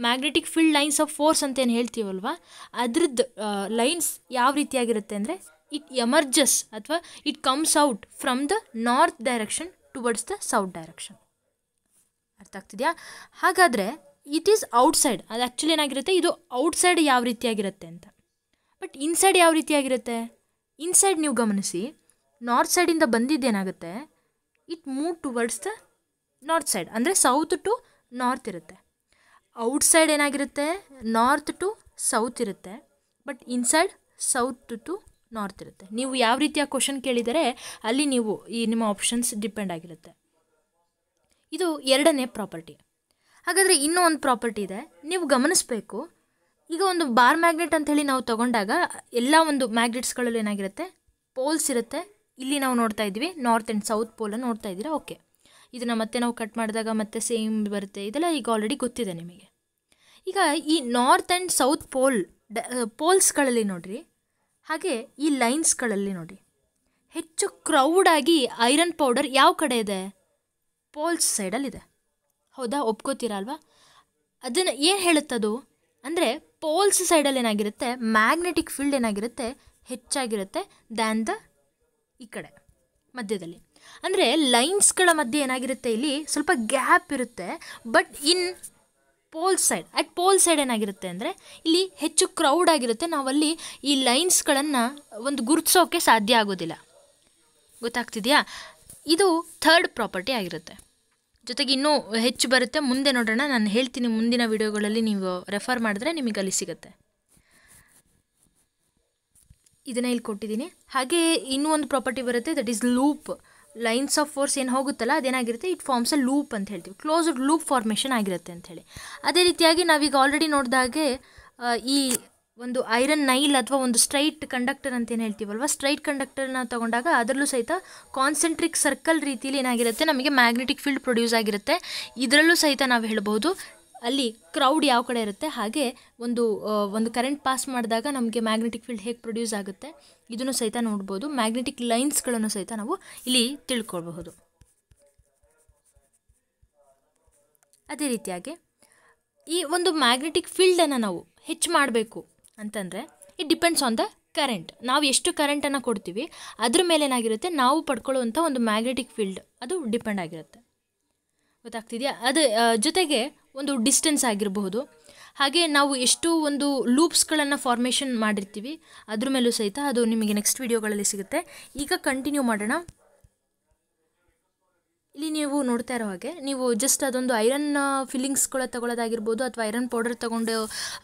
A: magnetic field lines of force ಅಂತ ಏನು ಹೇಳ್ತೀವಲ್ವ ಅದ್ರದ್ದು ಲೈನ್ಸ್ ಯಾವ ರೀತಿಯಾಗಿರುತ್ತೆ ಅಂದರೆ ಇಟ್ ಎಮರ್ಜಸ್ ಅಥವಾ it comes out from the north direction towards the south direction ಅರ್ಥ ಆಗ್ತಿದೆಯಾ ಹಾಗಾದರೆ ಇಟ್ ಈಸ್ ಔಟ್ಸೈಡ್ ಅದು ಆ್ಯಕ್ಚುಲಿ ಏನಾಗಿರುತ್ತೆ ಇದು ಔಟ್ಸೈಡ್ ಯಾವ ರೀತಿಯಾಗಿರುತ್ತೆ ಅಂತ ಬಟ್ ಇನ್ಸೈಡ್ ಯಾವ ರೀತಿಯಾಗಿರುತ್ತೆ ಇನ್ಸೈಡ್ ನೀವು ಗಮನಿಸಿ ನಾರ್ತ್ ಸೈಡಿಂದ ಬಂದಿದ್ದೇನಾಗುತ್ತೆ it move towards the north side ಅಂದರೆ ಸೌತ್ ಟು ನಾರ್ತ್ ಇರುತ್ತೆ ಔಟ್ಸೈಡ್ ಏನಾಗಿರುತ್ತೆ ನಾರ್ತ್ ಟು ಸೌತ್ ಇರುತ್ತೆ but inside south to north ಇರುತ್ತೆ ನೀವು ಯಾವ ರೀತಿಯ ಕ್ವಶನ್ ಕೇಳಿದರೆ ಅಲ್ಲಿ ನೀವು ಈ ನಿಮ್ಮ ಆಪ್ಷನ್ಸ್ ಡಿಪೆಂಡ್ ಆಗಿರುತ್ತೆ ಇದು ಎರಡನೇ ಪ್ರಾಪರ್ಟಿ ಹಾಗಾದರೆ ಇನ್ನೂ ಒಂದು ಪ್ರಾಪರ್ಟಿ ಇದೆ ನೀವು ಗಮನಿಸಬೇಕು ಈಗ ಒಂದು ಬಾರ್ ಮ್ಯಾಗ್ನೆಟ್ ಅಂತ ಹೇಳಿ ನಾವು ತಗೊಂಡಾಗ ಎಲ್ಲ ಒಂದು ಮ್ಯಾಗ್ನೆಟ್ಸ್ಗಳಲ್ಲಿ ಏನಾಗಿರುತ್ತೆ ಪೋಲ್ಸ್ ಇರುತ್ತೆ ಇಲ್ಲಿ ನಾವು ನೋಡ್ತಾ ಇದ್ದೀವಿ ನಾರ್ತ್ ಆ್ಯಂಡ್ ಸೌತ್ ಪೋಲನ್ನು ನೋಡ್ತಾ ಇದ್ದೀರಾ ಓಕೆ ಇದನ್ನು ಮತ್ತೆ ನಾವು ಕಟ್ ಮಾಡಿದಾಗ ಮತ್ತೆ ಸೇಮ್ ಬರುತ್ತೆ ಇದೆಲ್ಲ ಈಗ ಆಲ್ರೆಡಿ ಗೊತ್ತಿದೆ ನಿಮಗೆ ಈಗ ಈ ನಾರ್ತ್ ಆ್ಯಂಡ್ ಸೌತ್ ಪೋಲ್ ಡ ಪೋಲ್ಸ್ಗಳಲ್ಲಿ ನೋಡಿರಿ ಹಾಗೆ ಈ ಲೈನ್ಸ್ಗಳಲ್ಲಿ ನೋಡಿ ಹೆಚ್ಚು ಕ್ರೌಡಾಗಿ ಐರನ್ ಪೌಡರ್ ಯಾವ ಕಡೆ ಇದೆ ಪೋಲ್ಸ್ ಸೈಡಲ್ಲಿದೆ ಹೌದಾ ಒಪ್ಕೋತೀರಾ ಅಲ್ವಾ ಅದನ್ನು ಏನು ಹೇಳುತ್ತದು ಅಂದರೆ ಪೋಲ್ಸ್ ಸೈಡಲ್ಲಿ ಏನಾಗಿರುತ್ತೆ ಮ್ಯಾಗ್ನೆಟಿಕ್ ಫೀಲ್ಡ್ ಏನಾಗಿರುತ್ತೆ ಹೆಚ್ಚಾಗಿರುತ್ತೆ ದ್ಯಾನ್ ದ ಈ ಕಡೆ ಮಧ್ಯದಲ್ಲಿ ಅಂದರೆ ಲೈನ್ಸ್ಗಳ ಮಧ್ಯೆ ಏನಾಗಿರುತ್ತೆ ಇಲ್ಲಿ ಸ್ವಲ್ಪ ಗ್ಯಾಪ್ ಇರುತ್ತೆ but in pole side at pole side ಏನಾಗಿರುತ್ತೆ ಅಂದರೆ ಇಲ್ಲಿ ಹೆಚ್ಚು ಕ್ರೌಡ್ ಆಗಿರುತ್ತೆ ನಾವಲ್ಲಿ ಈ ಲೈನ್ಸ್ಗಳನ್ನು ಒಂದು ಗುರುತಿಸೋಕೆ ಸಾಧ್ಯ ಆಗೋದಿಲ್ಲ ಗೊತ್ತಾಗ್ತಿದೆಯಾ ಇದು ಥರ್ಡ್ ಪ್ರಾಪರ್ಟಿ ಆಗಿರುತ್ತೆ ಜೊತೆಗೆ ಇನ್ನೂ ಹೆಚ್ಚು ಬರುತ್ತೆ ಮುಂದೆ ನೋಡೋಣ ನಾನು ಹೇಳ್ತೀನಿ ಮುಂದಿನ ವಿಡಿಯೋಗಳಲ್ಲಿ ನೀವು ರೆಫರ್ ಮಾಡಿದ್ರೆ ನಿಮಗೆ ಅಲ್ಲಿ ಸಿಗುತ್ತೆ ಇದನ್ನು ಇಲ್ಲಿ ಕೊಟ್ಟಿದ್ದೀನಿ ಹಾಗೆ ಇನ್ನೂ ಒಂದು ಪ್ರಾಪರ್ಟಿ ಬರುತ್ತೆ that is loop lines of force ಏನು ಹೋಗುತ್ತಲ್ಲ ಅದೇನಾಗಿರುತ್ತೆ ಇಟ್ ಫಾರ್ಮ್ಸ್ ಅ ಲೂಪ್ ಅಂತ ಹೇಳ್ತೀವಿ ಕ್ಲೋಸ್ಡ್ ಲೂಪ್ ಫಾರ್ಮೇಷನ್ ಆಗಿರುತ್ತೆ ಅಂಥೇಳಿ ಅದೇ ರೀತಿಯಾಗಿ ನಾವೀಗ ಆಲ್ರೆಡಿ ನೋಡಿದಾಗೆ ಈ ಒಂದು ಐರನ್ ನೈಲ್ ಅಥವಾ ಒಂದು ಸ್ಟ್ರೈಟ್ ಕಂಡಕ್ಟರ್ ಅಂತ ಏನು ಹೇಳ್ತೀವಲ್ವ ಸ್ಟ್ರೈಟ್ ಕಂಡಕ್ಟರ್ನ ತಗೊಂಡಾಗ ಅದರಲ್ಲೂ ಸಹಿತ ಕಾನ್ಸೆಂಟ್ರಿಕ್ ಸರ್ಕಲ್ ರೀತಿಯಲ್ಲಿ ಏನಾಗಿರುತ್ತೆ ನಮಗೆ ಮ್ಯಾಗ್ನೆಟಿಕ್ ಫೀಲ್ಡ್ ಪ್ರೊಡ್ಯೂಸ್ ಆಗಿರುತ್ತೆ ಇದರಲ್ಲೂ ಸಹಿತ ನಾವು ಹೇಳ್ಬೋದು ಅಲ್ಲಿ ಕ್ರೌಡ್ ಯಾವ ಕಡೆ ಇರುತ್ತೆ ಹಾಗೆ ಒಂದು ಒಂದು ಕರೆಂಟ್ ಪಾಸ್ ಮಾಡಿದಾಗ ನಮಗೆ ಮ್ಯಾಗ್ನೆಟಿಕ್ ಫೀಲ್ಡ್ ಹೇಗೆ ಪ್ರೊಡ್ಯೂಸ್ ಆಗುತ್ತೆ ಇದನ್ನು ಸಹಿತ ನೋಡ್ಬೋದು ಮ್ಯಾಗ್ನೆಟಿಕ್ ಲೈನ್ಸ್ಗಳನ್ನು ಸಹಿತ ನಾವು ಇಲ್ಲಿ ತಿಳ್ಕೊಳ್ಬಹುದು ಅದೇ ರೀತಿಯಾಗಿ ಈ ಒಂದು ಮ್ಯಾಗ್ನೆಟಿಕ್ ಫೀಲ್ಡನ್ನು ನಾವು ಹೆಚ್ಚು ಮಾಡಬೇಕು ಅಂತಂದರೆ it depends on the current ನಾವು ಎಷ್ಟು ಕರೆಂಟನ್ನು ಕೊಡ್ತೀವಿ ಅದ್ರ ಮೇಲೆ ಏನಾಗಿರುತ್ತೆ ನಾವು ಪಡ್ಕೊಳ್ಳುವಂಥ ಒಂದು ಮ್ಯಾಗ್ನೆಟಿಕ್ ಫೀಲ್ಡ್ ಅದು ಡಿಪೆಂಡ್ ಆಗಿರುತ್ತೆ ಗೊತ್ತಾಗ್ತಿದೆಯಾ ಅದು ಜೊತೆಗೆ ಒಂದು ಡಿಸ್ಟೆನ್ಸ್ ಆಗಿರಬಹುದು ಹಾಗೆ ನಾವು ಎಷ್ಟು ಒಂದು ಲೂಪ್ಸ್ಗಳನ್ನು ಫಾರ್ಮೇಷನ್ ಮಾಡಿರ್ತೀವಿ ಅದ್ರ ಮೇಲೂ ಸಹಿತ ಅದು ನಿಮಗೆ ನೆಕ್ಸ್ಟ್ ವೀಡಿಯೋಗಳಲ್ಲಿ ಸಿಗುತ್ತೆ ಈಗ ಕಂಟಿನ್ಯೂ ಮಾಡೋಣ ಇಲ್ಲಿ ನೀವು ನೋಡ್ತಾ ಇರೋ ಹಾಗೆ ನೀವು ಜಸ್ಟ್ ಅದೊಂದು ಐರನ್ ಫಿಲ್ಲಿಂಗ್ಸ್ಗಳ ತಗೊಳ್ಳೋದಾಗಿರ್ಬೋದು ಅಥವಾ ಐರನ್ ಪೌಡರ್ ತೊಗೊಂಡು